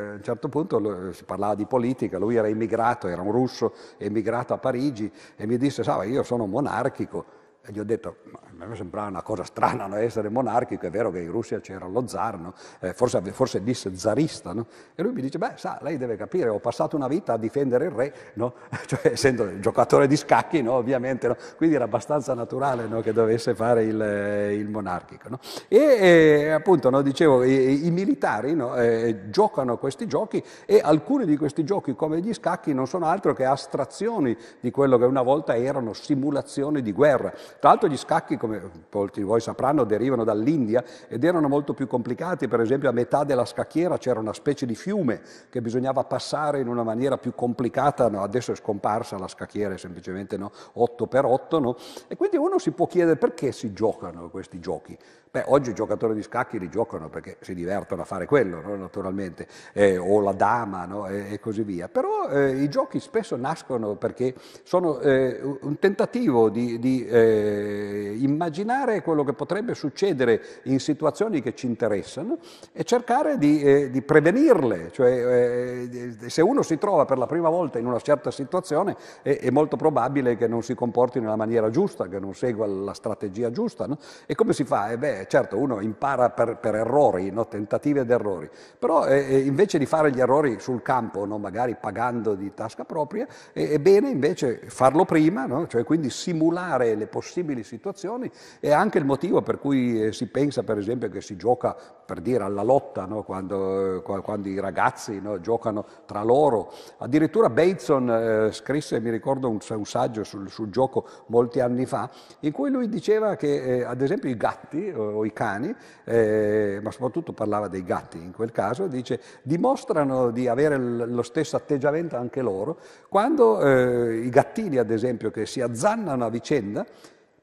a un certo punto lo, si parlava di politica, lui era immigrato, era un russo emigrato a Parigi e mi disse, sai, io sono monarchico. E gli ho detto, ma a me sembrava una cosa strana no? essere monarchico, è vero che in Russia c'era lo zar, no? eh, forse, forse, disse zarista, no? e lui mi dice, beh sa, lei deve capire, ho passato una vita a difendere il re, cioè, essendo giocatore di scacchi ovviamente, quindi era abbastanza naturale che dovesse fare il, eh, il monarchico. E eh, appunto dicevo, i, i militari eh, giocano questi giochi e alcuni di questi giochi come gli scacchi non sono altro che astrazioni di quello che una volta erano simulazioni di guerra. Tra l'altro gli scacchi come come molti di voi sapranno, derivano dall'India ed erano molto più complicati. Per esempio a metà della scacchiera c'era una specie di fiume che bisognava passare in una maniera più complicata. No? Adesso è scomparsa la scacchiera, è semplicemente no? 8x8. No? E quindi uno si può chiedere perché si giocano questi giochi. Beh, oggi i giocatori di scacchi li giocano perché si divertono a fare quello, no? naturalmente, eh, o la dama no? e, e, così via. Però eh, i giochi spesso nascono perché sono eh, un tentativo di, di eh, immaginare quello che potrebbe succedere in situazioni che ci interessano e cercare di, eh, di prevenirle. Cioè, eh, se uno si trova per la prima volta in una certa situazione è, è, molto probabile che non si comporti nella maniera giusta, che non segua la strategia giusta. No? E come si fa? Eh beh, certo, uno impara per, per errori, no? tentativi ed errori, però eh, eh, invece di fare gli errori sul campo, no? magari pagando di tasca propria, è, è bene invece farlo prima, cioè quindi simulare le possibili situazioni situazioni è anche il motivo per cui eh, si pensa per esempio che si gioca per dire alla lotta no? quando, eh, quando, i ragazzi no? giocano tra loro. Addirittura Bateson eh, scrisse, mi ricordo, un, un saggio sul, sul, gioco molti anni fa in cui lui diceva che eh, ad esempio i gatti o, o i cani, eh, ma soprattutto parlava dei gatti in quel caso, dice dimostrano di avere l- lo stesso atteggiamento anche loro quando eh, i gattini ad esempio che si azzannano a vicenda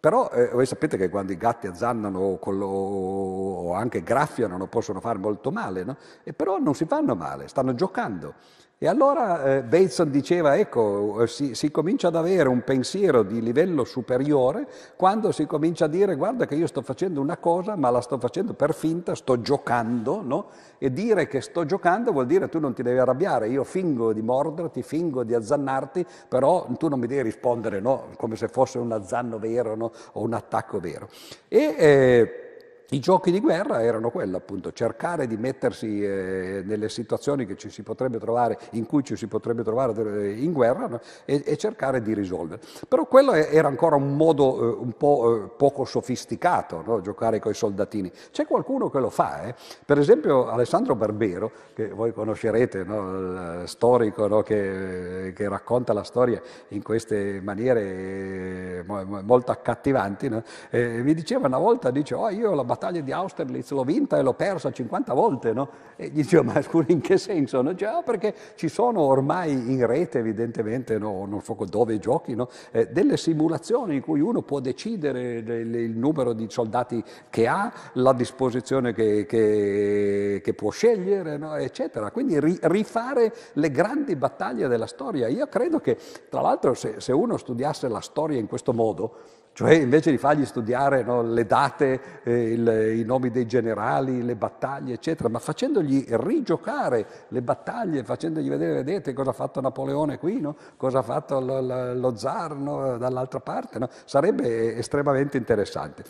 però eh, voi sapete che quando i gatti azzannano o, o anche graffiano possono far molto male, no? E però non si fanno male, stanno giocando. E allora eh, Bateson diceva, ecco, eh, si, si, comincia ad avere un pensiero di livello superiore quando si comincia a dire, guarda che io sto facendo una cosa, ma la sto facendo per finta, sto giocando, no? E dire che sto giocando vuol dire tu non ti devi arrabbiare, io fingo di morderti, fingo di azzannarti, però tu non mi devi rispondere, no? Come se fosse un azzanno vero, no? O un attacco vero. E... Eh, i giochi di guerra erano quello, appunto, cercare di mettersi eh, nelle situazioni che ci si potrebbe trovare, in cui ci si potrebbe trovare eh, in guerra no? e, e, cercare di risolvere. Però quello era ancora un modo eh, un po' eh, poco sofisticato, no? giocare con i soldatini. C'è qualcuno che lo fa, eh? per esempio Alessandro Barbero, che voi conoscerete, no? storico, che, che, racconta la storia in queste maniere eh, molto accattivanti, mi diceva una volta, dice, oh, io la battaglia battaglia di Austerlitz l'ho vinta e l'ho persa 50 volte, no? E gli dicevo, ma scusa, in che senso? No? Dice, ah, perché ci sono ormai in rete, evidentemente, no, non so dove giochi, no? eh, delle simulazioni in cui uno può decidere del, il numero di soldati che ha, la disposizione che, che, che può scegliere, no? eccetera. Quindi ri, rifare le grandi battaglie della storia. Io credo che, tra l'altro, se, se uno studiasse la storia in questo modo, cioè invece di fargli studiare no, le date, eh, il, i nomi dei generali, le battaglie, eccetera, ma facendogli rigiocare le battaglie, facendogli vedere, vedete cosa ha fatto Napoleone qui, no? cosa ha fatto lo, lo zar no? dall'altra parte, sarebbe estremamente interessante.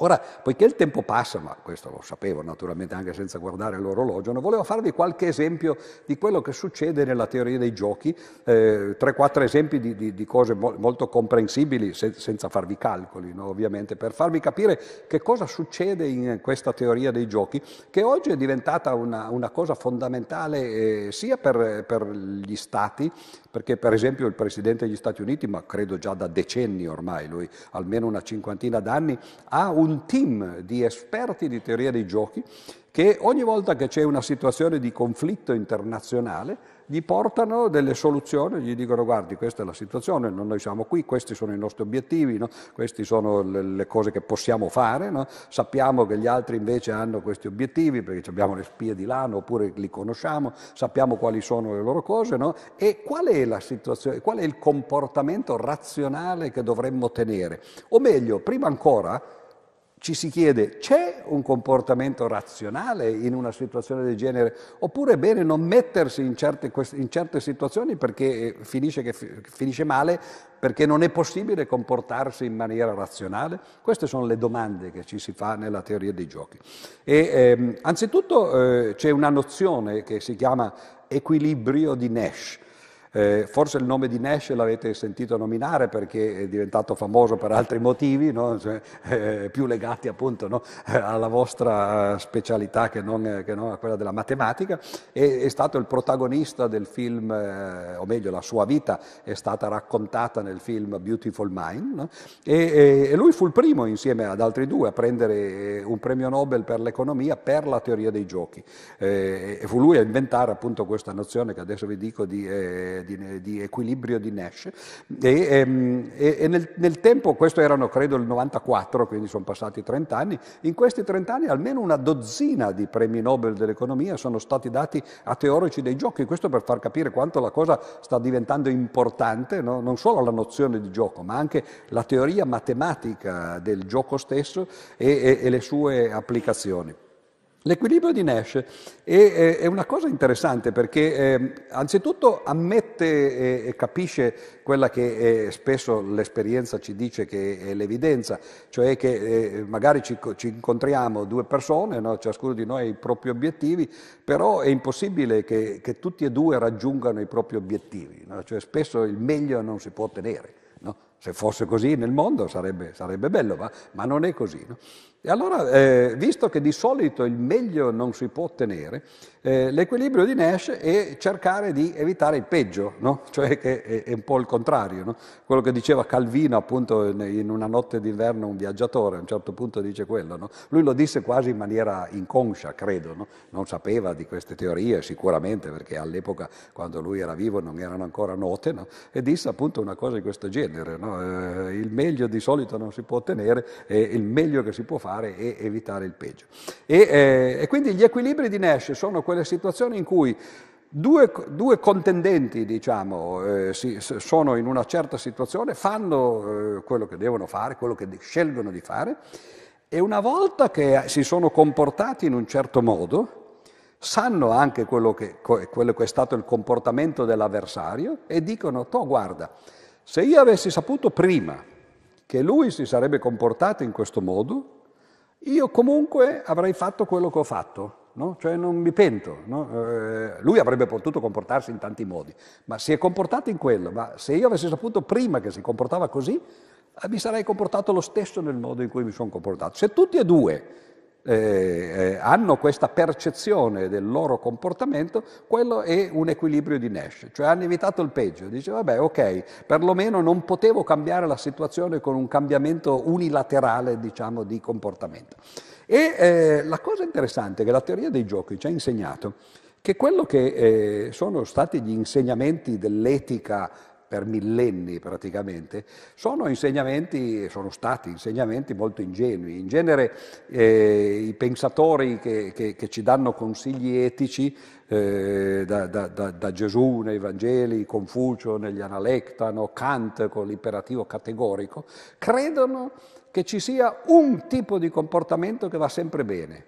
Ora, poiché il tempo passa, ma questo lo sapevo naturalmente anche senza guardare l'orologio, non volevo farvi qualche esempio di quello che succede nella teoria dei giochi, eh, quattro esempi di, di, di cose mo- molto comprensibili se- senza farvi calcoli, no? ovviamente, per farvi capire che cosa succede in questa teoria dei giochi, che oggi è diventata una, una cosa fondamentale eh, sia per, per, gli stati perché per esempio il Presidente degli Stati Uniti, ma credo già da decenni ormai, lui almeno una cinquantina d'anni, ha un team di esperti di teoria dei giochi che ogni volta che c'è una situazione di conflitto internazionale gli portano delle soluzioni, gli dicono guardi questa è la situazione, noi siamo qui, questi sono i nostri obiettivi, no? queste sono le, le, cose che possiamo fare, no? sappiamo che gli altri invece hanno questi obiettivi perché abbiamo le spie di là oppure li conosciamo, sappiamo quali sono le loro cose no? e qual è la situazione, qual è il comportamento razionale che dovremmo tenere. O meglio, prima ancora ci si chiede c'è un comportamento razionale in una situazione del genere oppure è bene non mettersi in certe, in certe situazioni perché eh, finisce, che, finisce, male perché non è possibile comportarsi in maniera razionale? Queste sono le domande che ci si fa nella teoria dei giochi. E, ehm, anzitutto eh, c'è una nozione che si chiama equilibrio di Nash eh, forse il nome di Nash l'avete sentito nominare perché è diventato famoso per altri motivi, no? cioè, eh, più legati appunto no? Eh, alla vostra eh, specialità che non, eh, che non, a quella della matematica, e, è stato il protagonista del film, eh, o meglio la sua vita è stata raccontata nel film Beautiful Mind, no? e, e, e, lui fu il primo insieme ad altri due a prendere un premio Nobel per l'economia per la teoria dei giochi, e fu lui a inventare appunto questa nozione che adesso vi dico di di, di equilibrio di Nash. E, ehm, e, e nel, nel, tempo, questo erano credo il 94, quindi sono passati 30 anni, in questi 30 anni almeno una dozzina di premi Nobel dell'economia sono stati dati a teorici dei giochi, questo per far capire quanto la cosa sta diventando importante, no? non solo la nozione di gioco, ma anche la teoria matematica del gioco stesso e, e, e le sue applicazioni. L'equilibrio di Nash è, una cosa interessante perché ehm, anzitutto ammette e capisce quella che eh, spesso l'esperienza ci dice che è l'evidenza, cioè che eh, magari ci, incontriamo due persone, no? ciascuno di noi ha i propri obiettivi, però è impossibile che, che tutti e due raggiungano i propri obiettivi, no? cioè spesso il meglio non si può ottenere. No? Se fosse così nel mondo sarebbe, sarebbe bello, ma, ma, non è così. No? E allora, eh, visto che di solito il meglio non si può ottenere, eh, l'equilibrio di Nash è cercare di evitare il peggio, no? cioè che è, è, un po' il contrario. No? Quello che diceva Calvino appunto in, una notte d'inverno un viaggiatore, a un certo punto dice quello. No? Lui lo disse quasi in maniera inconscia, credo, non sapeva di queste teorie sicuramente perché all'epoca quando lui era vivo non erano ancora note e disse appunto una cosa di questo genere. Eh, il meglio di solito non si può ottenere e il meglio che si può fare fare e evitare il peggio. E, eh, e quindi gli equilibri di Nash sono quelle situazioni in cui Due, due, contendenti, diciamo, eh, si, sono in una certa situazione, fanno eh, quello che devono fare, quello che scelgono di fare, e una volta che si sono comportati in un certo modo, sanno anche quello che, quello che è stato il comportamento dell'avversario e dicono, tu guarda, se io avessi saputo prima che lui si sarebbe comportato in questo modo, io comunque avrei fatto quello che ho fatto, no? cioè non mi pento. No? Eh, lui avrebbe potuto comportarsi in tanti modi, ma si è comportato in quello, ma se io avessi saputo prima che si comportava così, eh, mi sarei comportato lo stesso nel modo in cui mi sono comportato. Se tutti e due eh, eh, hanno questa percezione del loro comportamento, quello è un equilibrio di Nash, cioè hanno evitato il peggio, dice vabbè ok, perlomeno non potevo cambiare la situazione con un cambiamento unilaterale diciamo, di comportamento. E eh, la cosa interessante è che la teoria dei giochi ci ha insegnato che quello che eh, sono stati gli insegnamenti dell'etica per millenni praticamente, sono insegnamenti, sono stati insegnamenti molto ingenui. In genere eh, i pensatori che, che, che, ci danno consigli etici eh, da, da, da, da, Gesù nei Vangeli, Confucio negli Analectano, Kant con l'imperativo categorico, credono che ci sia un tipo di comportamento che va sempre bene.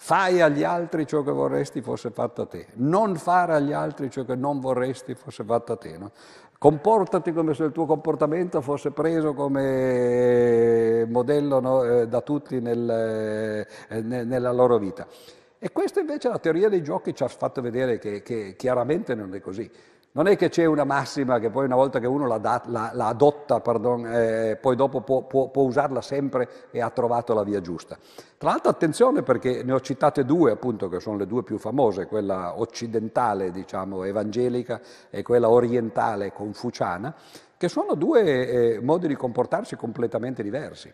Fai agli altri ciò che vorresti fosse fatto a te, non fare agli altri ciò che non vorresti fosse fatto a te. No? Comportati come se il tuo comportamento fosse preso come eh, modello no, eh, da tutti nel, eh, nella loro vita. E questa invece la teoria dei giochi ci ha fatto vedere che, che chiaramente non è così. Non è che c'è una massima che poi una volta che uno la, da, la, la adotta, pardon, eh, poi dopo può, può, può, usarla sempre e ha trovato la via giusta. Tra l'altro attenzione perché ne ho citate due appunto che sono le due più famose, quella occidentale diciamo evangelica e quella orientale confuciana, che sono due eh, modi di comportarsi completamente diversi.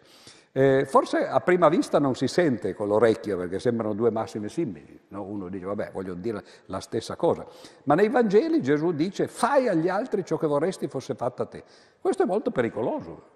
Eh, forse a prima vista non si sente con l'orecchio perché sembrano due massime simili, no? uno dice vabbè voglio dire la stessa cosa, ma nei Vangeli Gesù dice fai agli altri ciò che vorresti fosse fatto a te. Questo è molto pericoloso,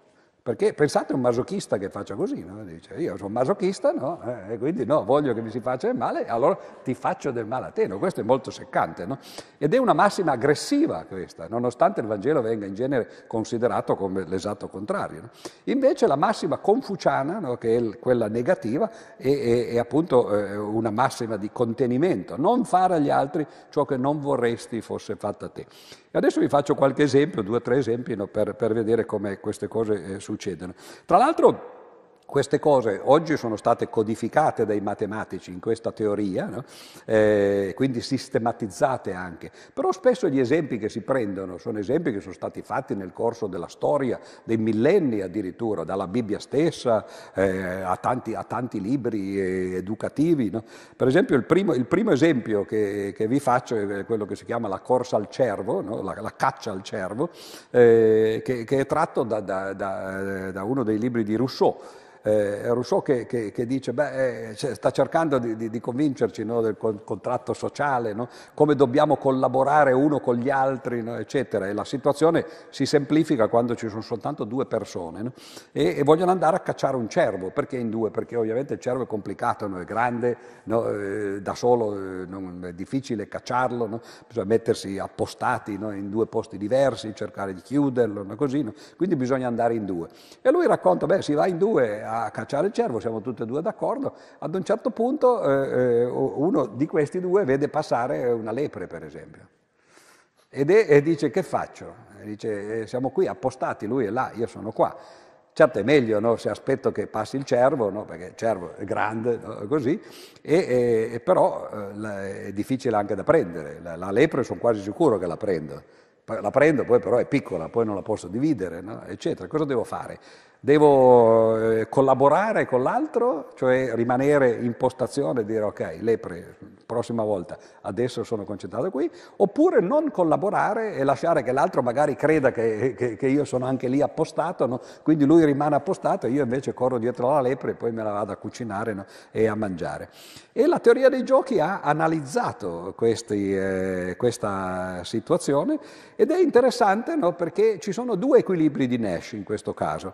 perché pensate a un masochista che faccia così, no? Dice, io sono masochista, no? Eh, e quindi no, voglio che mi si faccia del male, allora ti faccio del male a te. No? Questo è molto seccante, no? Ed è una massima aggressiva questa, nonostante il Vangelo venga in genere considerato come l'esatto contrario. No? Invece la massima confuciana, che è quella negativa, è, è, è appunto eh, una massima di contenimento, non fare agli altri ciò che non vorresti fosse fatto a te adesso vi faccio qualche esempio, due o tre esempi no, per, per, vedere come queste cose eh, succedono. Tra l'altro queste cose oggi sono state codificate dai matematici in questa teoria, no? eh, quindi sistematizzate anche, però spesso gli esempi che si prendono sono esempi che sono stati fatti nel corso della storia, dei millenni addirittura, dalla Bibbia stessa eh, a, tanti, a, tanti, libri eh, educativi. No? Per esempio il primo, il primo esempio che, che, vi faccio è quello che si chiama la corsa al cervo, no? la, la, caccia al cervo, eh, che, che, è tratto da, da, da, da uno dei libri di Rousseau eh, Rousseau che, che, che dice, beh, eh, cioè, sta cercando di, di, di convincerci no, del contratto sociale, no? come dobbiamo collaborare uno con gli altri, no? eccetera. E la situazione si semplifica quando ci sono soltanto due persone e, e, vogliono andare a cacciare un cervo. Perché in due? Perché ovviamente il cervo è complicato, è grande, eh, da solo eh, non, è difficile cacciarlo, bisogna mettersi appostati in due posti diversi, cercare di chiuderlo, così, quindi bisogna andare in due. E lui racconta, beh, si va in due a a cacciare il cervo, siamo tutti e due d'accordo, ad un certo punto eh, eh uno di questi due vede passare eh, una lepre, per esempio, Ed è, e dice che faccio? dice eh, siamo qui appostati, lui è là, io sono qua. Certo è meglio no, se aspetto che passi il cervo, no, perché il cervo è grande, no, così, e, e, però è difficile anche da prendere. La, la lepre sono quasi sicuro che la prendo. La prendo, poi però è piccola, poi non la posso dividere, eccetera. Cosa devo fare? Devo eh, collaborare con l'altro, cioè rimanere in postazione e dire ok, lepre, prossima volta, adesso sono concentrato qui, oppure non collaborare e lasciare che l'altro magari creda che, che, che io sono anche lì appostato, no? quindi lui rimane appostato e io invece corro dietro alla lepre e poi me la vado a cucinare no? e a mangiare. E la teoria dei giochi ha analizzato questi, eh, questa situazione ed è interessante no? perché ci sono due equilibri di Nash in questo caso.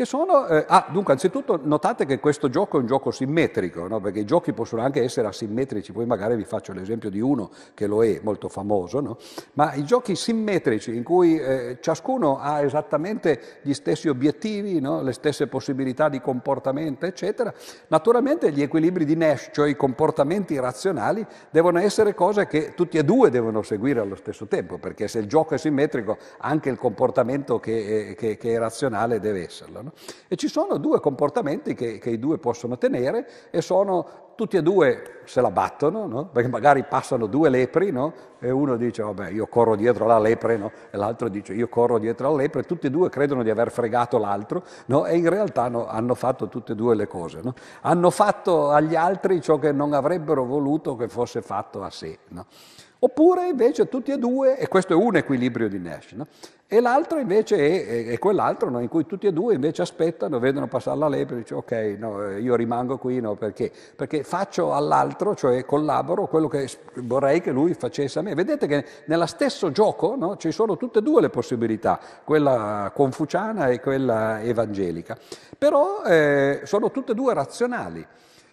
Sono, eh, ah, dunque, anzitutto notate che questo gioco è un gioco simmetrico, no? perché i giochi possono anche essere asimmetrici, poi magari vi faccio l'esempio di uno che lo è, molto famoso, no? ma i giochi simmetrici in cui eh, ciascuno ha esattamente gli stessi obiettivi, no? le stesse possibilità di comportamento, eccetera, naturalmente gli equilibri di Nash, cioè i comportamenti razionali, devono essere cose che tutti e due devono seguire allo stesso tempo, perché se il gioco è simmetrico anche il comportamento che è, che, che è razionale deve esserlo. No? E ci sono due comportamenti che, che i due possono tenere e sono tutti e due se la battono, no? perché magari passano due lepri, no? e uno dice, vabbè, io corro dietro la lepre, no? e l'altro dice, io corro dietro la lepre, tutti e due credono di aver fregato l'altro, e in realtà hanno fatto tutte e due le cose. Hanno fatto agli altri ciò che non avrebbero voluto che fosse fatto a sé. Oppure invece tutti e due, e questo è un equilibrio di Nash, no? e l'altro invece è, è, è quell'altro no? in cui tutti e due invece aspettano, vedono passare la lepre e dicono ok, no, eh, io rimango qui, no, perché? perché faccio all'altro, cioè collaboro, quello che vorrei che lui facesse a me. Vedete che nello stesso gioco no? ci sono tutte e due le possibilità, quella confuciana e quella evangelica, però eh, sono tutte e due razionali.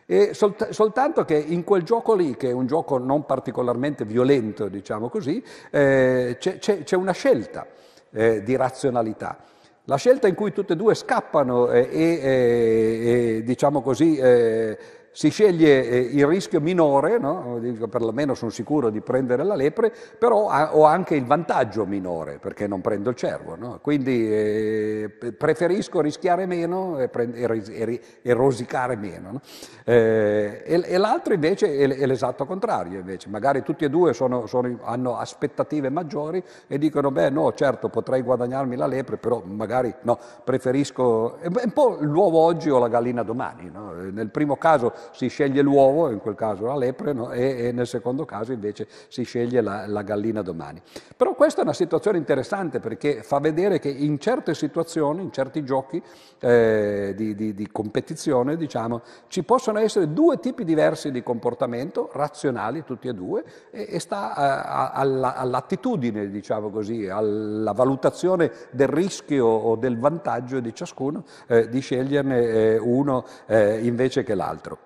E solt- soltanto che in quel gioco lì, che è un gioco non particolarmente violento, diciamo così, eh, c'è, c'è, c'è, una scelta eh, di razionalità. La scelta in cui tutte e due scappano eh, eh, e, diciamo così, eh, si sceglie eh, il rischio minore, no? perlomeno sono sicuro di prendere la lepre, però ho anche il vantaggio minore perché non prendo il cervo, no? quindi eh, preferisco rischiare meno e, prend- e, e rosicare meno. No? Eh, e, e, l'altro invece è, è l'esatto contrario, invece. magari tutti e due sono, sono, hanno aspettative maggiori e dicono beh no certo potrei guadagnarmi la lepre, però magari no, preferisco, è un po' l'uovo oggi o la gallina domani, nel primo caso si sceglie l'uovo, in quel caso la lepre, no? e, e, nel secondo caso invece si sceglie la, la gallina domani. Però questa è una situazione interessante perché fa vedere che in certe situazioni, in certi giochi eh, di, di, di competizione, diciamo, ci possono essere due tipi diversi di comportamento, razionali tutti e due, e, e sta a, eh, a, alla, all'attitudine, diciamo così, alla valutazione del rischio o del vantaggio di ciascuno eh, di sceglierne eh, uno eh, invece che l'altro.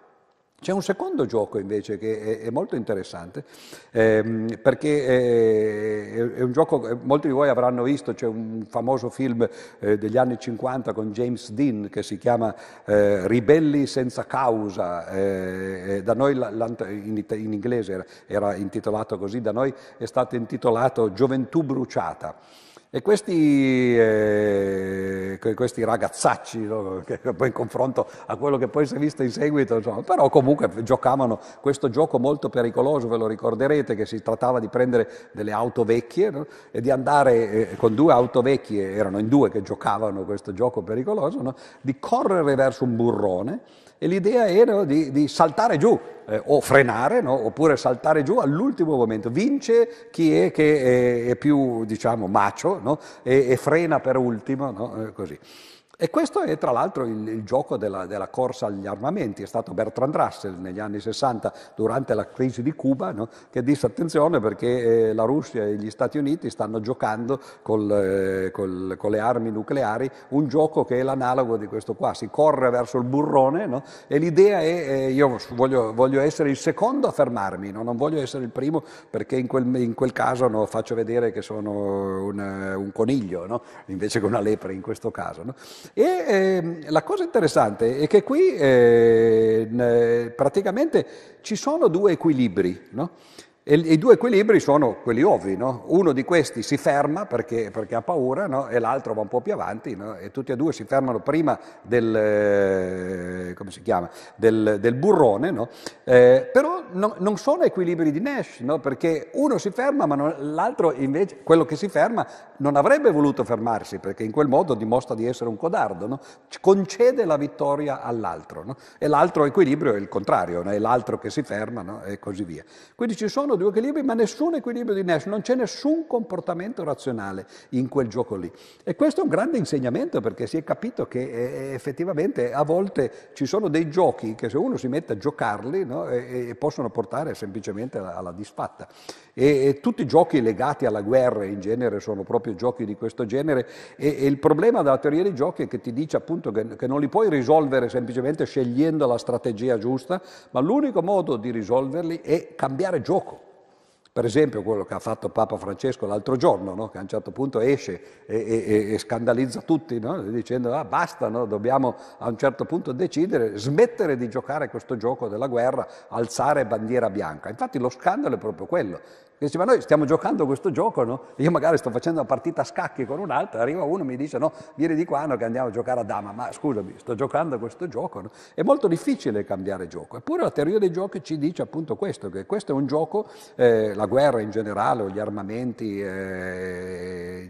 C'è un secondo gioco invece che è, molto interessante, ehm, perché eh, è, è, un gioco che molti di voi avranno visto, c'è un famoso film eh, degli anni 50 con James Dean che si chiama eh, Ribelli senza causa, eh, da noi in, in inglese era, era intitolato così, da noi è stato intitolato Gioventù bruciata. E questi, eh, questi ragazzacci, no? che poi in confronto a quello che poi si è visto in seguito, insomma, però comunque giocavano questo gioco molto pericoloso, ve lo ricorderete, che si trattava di prendere delle auto vecchie no? e di andare eh, con due auto vecchie, erano in due che giocavano questo gioco pericoloso, no? di correre verso un burrone e l'idea era di, di saltare giù, eh, o frenare, no? oppure saltare giù all'ultimo momento. Vince chi è che è, è più, diciamo, macio no? e, e, frena per ultimo, no? Eh, così. E questo è tra l'altro il, il gioco della, della, corsa agli armamenti, è stato Bertrand Russell negli anni 60 durante la crisi di Cuba no? che disse attenzione perché eh, la Russia e gli Stati Uniti stanno giocando col, eh, col, con le armi nucleari un gioco che è l'analogo di questo qua, si corre verso il burrone no? e l'idea è eh, io voglio, voglio, essere il secondo a fermarmi, no? non voglio essere il primo perché in quel, in quel caso faccio vedere che sono un, un coniglio invece che una lepre in questo caso. E eh, la cosa interessante è che qui eh, praticamente ci sono due equilibri. No? E i due equilibri sono quelli ovvi, no? uno di questi si ferma perché, perché ha paura no? e l'altro va un po' più avanti no? e tutti e due si fermano prima del, eh, chiama, del, del burrone, eh, però non sono equilibri di Nash perché uno si ferma ma non, l'altro invece, quello che si ferma, non avrebbe voluto fermarsi perché in quel modo dimostra di essere un codardo, concede la vittoria all'altro e l'altro equilibrio è il contrario, è l'altro che si ferma e così via. Quindi ci sono sono due equilibri, ma nessun equilibrio di Nash, non c'è nessun comportamento razionale in quel gioco lì. E questo è un grande insegnamento perché si è capito che eh, eh effettivamente a volte ci sono dei giochi che se uno si mette a giocarli no, e, e possono portare semplicemente alla, alla disfatta e, e, tutti i giochi legati alla guerra in genere sono proprio giochi di questo genere e, e il problema della teoria dei giochi è che ti dice appunto che, che, non li puoi risolvere semplicemente scegliendo la strategia giusta, ma l'unico modo di risolverli è cambiare gioco. Per esempio quello che ha fatto Papa Francesco l'altro giorno, no? che a un certo punto esce e, e, e scandalizza tutti, no? dicendo ah, basta, no? dobbiamo a un certo punto decidere, smettere di giocare questo gioco della guerra, alzare bandiera bianca. Infatti lo scandalo è proprio quello, dice ma noi stiamo giocando questo gioco, no? Io magari sto facendo una partita a scacchi con un altro, arriva uno e mi dice no, vieni di qua no, che andiamo a giocare a dama, ma scusami, sto giocando questo gioco. No? È molto difficile cambiare gioco, eppure la teoria dei giochi ci dice appunto questo, che questo è un gioco, eh, la guerra in generale o gli armamenti, eh,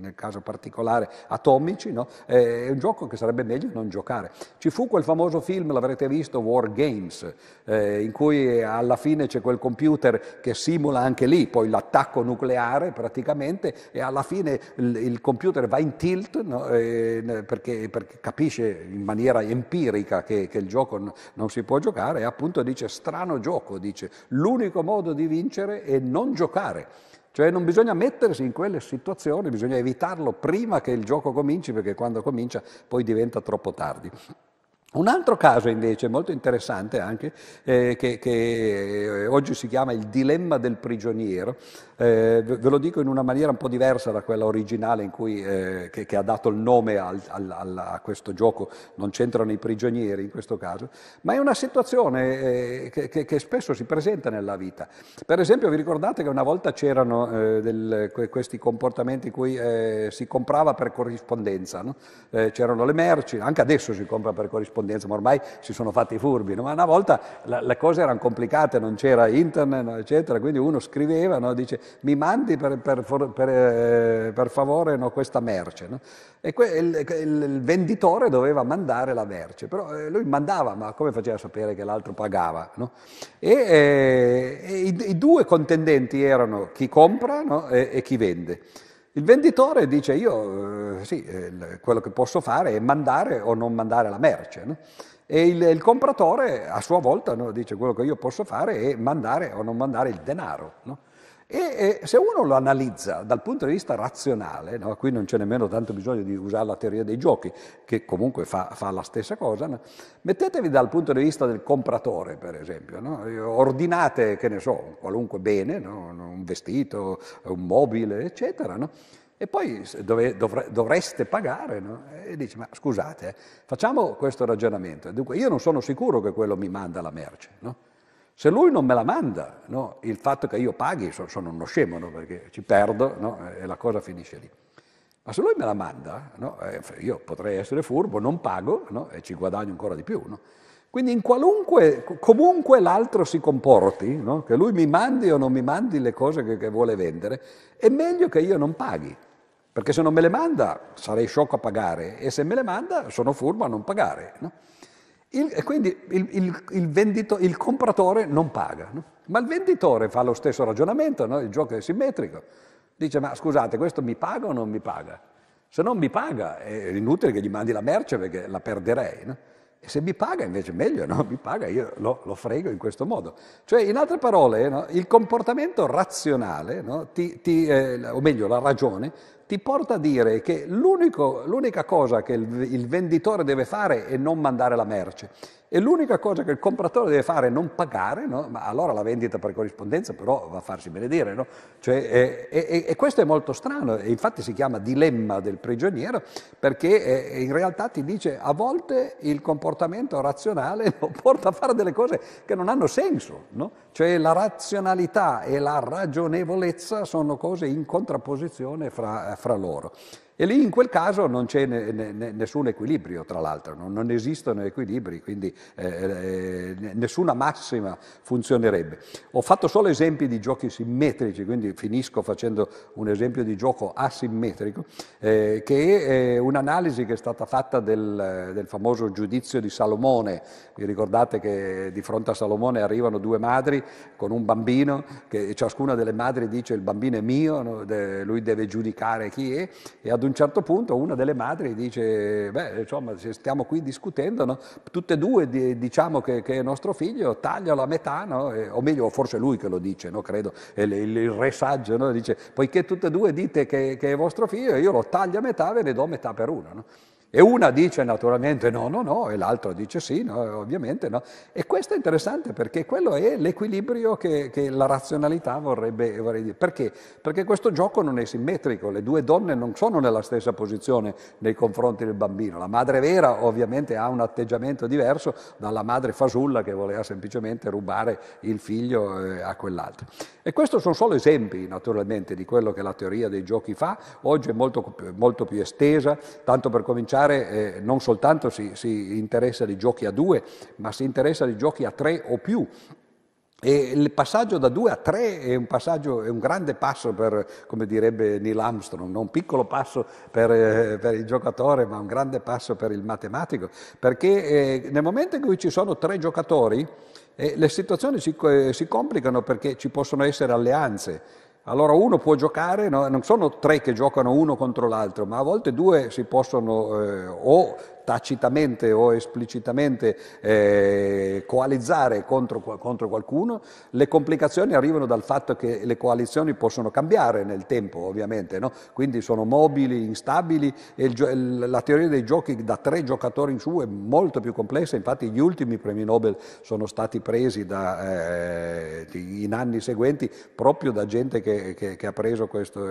nel caso particolare atomici, no? eh, è un gioco che sarebbe meglio non giocare. Ci fu quel famoso film, l'avrete visto, War Games, eh, in cui alla fine c'è quel computer che simula anche anche lì poi l'attacco nucleare praticamente e alla fine il, il computer va in tilt no? eh, perché, perché, capisce in maniera empirica che, che il gioco n- non si può giocare e appunto dice strano gioco, dice l'unico modo di vincere è non giocare. Cioè non bisogna mettersi in quelle situazioni, bisogna evitarlo prima che il gioco cominci perché quando comincia poi diventa troppo tardi. Un altro caso invece molto interessante anche, eh, che, che, eh, oggi si chiama il dilemma del prigioniero, eh, ve lo dico in una maniera un po' diversa da quella originale cui, eh, che, che, ha dato il nome al, al, al, a questo gioco, non c'entrano i prigionieri in questo caso, ma è una situazione eh, che, che, spesso si presenta nella vita. Per esempio vi ricordate che una volta c'erano eh, del, questi comportamenti in cui si comprava per corrispondenza, no? c'erano le merci, anche adesso si compra per corrispondenza corrispondenza, ma ormai si sono fatti furbi, no? ma una volta la, le cose erano complicate, non c'era internet, no? eccetera, quindi uno scriveva, no? dice mi mandi per, per, per, eh, per favore questa merce. E que- il, il, il, venditore doveva mandare la merce, però eh, lui mandava, ma come faceva a sapere che l'altro pagava? E, eh, i, i, due contendenti erano chi compra e, e chi vende. Il venditore dice io eh, sì, eh, quello che posso fare è mandare o non mandare la merce. No? E il, il, compratore a sua volta no, dice quello che io posso fare è mandare o non mandare il denaro. No? E, e, se uno lo analizza dal punto di vista razionale, no, qui non c'è nemmeno tanto bisogno di usare la teoria dei giochi, che comunque fa, fa la stessa cosa, no? mettetevi dal punto di vista del compratore, per esempio, no? ordinate, che ne so, qualunque bene, un vestito, un mobile, eccetera, e poi dove, dovre, dovreste pagare, no? e dici, ma scusate, eh, facciamo questo ragionamento, dunque io non sono sicuro che quello mi manda la merce, no? Se lui non me la manda, no, il fatto che io paghi, sono, sono uno scemo, no, perché ci perdo no, e la cosa finisce lì. Ma se lui me la manda, eh, io potrei essere furbo, non pago e ci guadagno ancora di più. Quindi in qualunque, comunque l'altro si comporti, che lui mi mandi o non mi mandi le cose che, che, vuole vendere, è meglio che io non paghi, perché se non me le manda sarei sciocco a pagare e se me le manda sono furbo a non pagare. Il, e quindi il, il, il, vendito, il compratore non paga, no? ma il venditore fa lo stesso ragionamento, no? il gioco è simmetrico. Dice, ma scusate, questo mi paga o non mi paga? Se non mi paga è inutile che gli mandi la merce perché la perderei. No? E se mi paga invece meglio, no? mi paga, io lo, lo frego in questo modo. Cioè, in altre parole, no? il comportamento razionale, no? ti, ti, eh, o meglio la ragione, ti porta a dire che l'unica cosa che il, il venditore deve fare è non mandare la merce e l'unica cosa che il compratore deve fare è non pagare, no? ma allora la vendita per corrispondenza però va a farsi benedire. No? Cioè, e, e, e, questo è molto strano, e infatti si chiama dilemma del prigioniero perché eh, in realtà ti dice a volte il comportamento razionale lo porta a fare delle cose che non hanno senso, no? cioè la razionalità e la ragionevolezza sono cose in contrapposizione fra, fra loro. E lì in quel caso non c'è ne, ne, nessun equilibrio, tra l'altro, non, non esistono equilibri, quindi eh, eh nessuna massima funzionerebbe. Ho fatto solo esempi di giochi simmetrici, quindi finisco facendo un esempio di gioco asimmetrico, eh, che è eh, un'analisi che è stata fatta del, del famoso giudizio di Salomone. Vi ricordate che di fronte a Salomone arrivano due madri con un bambino, che ciascuna delle madri dice il bambino è mio, lui deve giudicare chi è, e ad un un certo punto una delle madri dice, beh, insomma, se stiamo qui discutendo, no? tutte e due diciamo che, che, è nostro figlio, taglialo a metà, no? e, eh, o meglio, forse lui che lo dice, no? credo, il, il, il re saggio, dice, poiché tutte e due dite che, che, è vostro figlio, io lo taglio a metà, ve ne do metà per uno. E una dice naturalmente no, no, no, e l'altra dice sì, no, ovviamente no. E questo è interessante perché quello è l'equilibrio che, che la razionalità vorrebbe, vorrebbe, dire. Perché? Perché questo gioco non è simmetrico, le due donne non sono nella stessa posizione nei confronti del bambino. La madre vera ovviamente ha un atteggiamento diverso dalla madre fasulla che voleva semplicemente rubare il figlio eh, a quell'altro. E questi sono solo esempi naturalmente di quello che la teoria dei giochi fa, oggi è molto, molto più estesa, tanto per cominciare giocare eh, non soltanto si, si interessa di giochi a due, ma si interessa di giochi a tre o più. E il passaggio da due a tre è un, passaggio, è un grande passo per, come direbbe Neil Armstrong, non un piccolo passo per, eh, per, il giocatore, ma un grande passo per il matematico, perché eh, nel momento in cui ci sono tre giocatori, eh, le situazioni si, eh, si complicano perché ci possono essere alleanze, allora uno può giocare, no? non sono tre che giocano uno contro l'altro, ma a volte due si possono eh, o tacitamente o esplicitamente eh, coalizzare contro, contro, qualcuno, le complicazioni arrivano dal fatto che le coalizioni possono cambiare nel tempo ovviamente, no? quindi sono mobili, instabili e il, la teoria dei giochi da tre giocatori in su è molto più complessa, infatti gli ultimi premi Nobel sono stati presi da, eh, in anni seguenti proprio da gente che, che, che ha preso questo,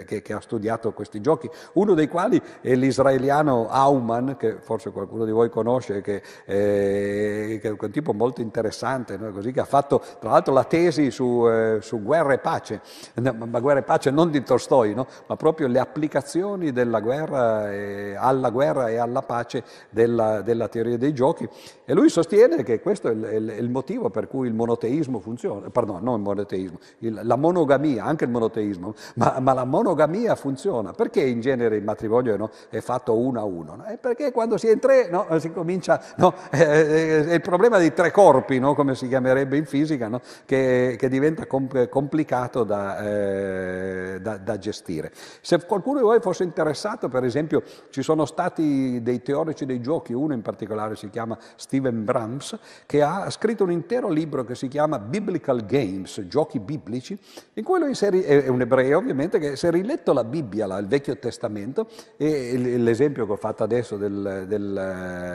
eh, che, che ha studiato questi giochi, uno dei quali è l'israeliano Auman che forse qualcuno di voi conosce, che, eh, che è un tipo molto interessante, no? Così, che ha fatto tra l'altro la tesi su, eh, su guerra e pace, ma guerra e pace non di Tolstoi, no? ma proprio le applicazioni della guerra e, eh, alla guerra e alla pace della, della, teoria dei giochi. E lui sostiene che questo è il, il, il motivo per cui il monoteismo funziona, pardon, non il monoteismo, il, la monogamia, anche il monoteismo, ma, ma, la monogamia funziona. Perché in genere il matrimonio no, è fatto uno a uno? No? È perché quando si è in tre no, si comincia, no, eh, eh è il problema dei tre corpi, no, come si chiamerebbe in fisica, che, che, diventa comp- complicato da, eh, da, da, gestire. Se qualcuno di voi fosse interessato, per esempio, ci sono stati dei teorici dei giochi, uno in particolare si chiama Steven Brams, che ha scritto un intero libro che si chiama Biblical Games, giochi biblici, in cui lui ri- è un ebreo ovviamente, che si è riletto la Bibbia, il Vecchio Testamento, e l'esempio che ho fatto adesso del del, del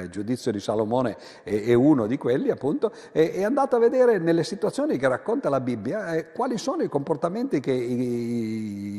eh, giudizio di Salomone è, è, uno di quelli, appunto, è, e andate a vedere nelle situazioni che racconta la Bibbia eh, quali sono i comportamenti che i,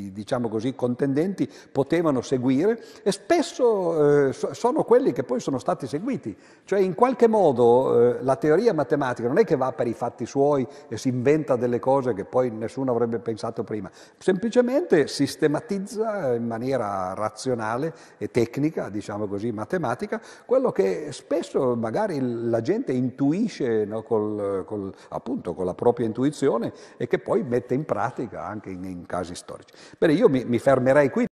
i diciamo così, contendenti potevano seguire e spesso eh, sono quelli che poi sono stati seguiti. Cioè in qualche modo eh, la teoria matematica non è che va per i fatti suoi e si inventa delle cose che poi nessuno avrebbe pensato prima, semplicemente sistematizza in maniera razionale e tecnica, diciamo così, matematica tematica, quello che spesso magari la gente intuisce no, col, col, appunto con la propria intuizione e che poi mette in pratica anche in, in casi storici. Bene, io mi, mi fermerei qui.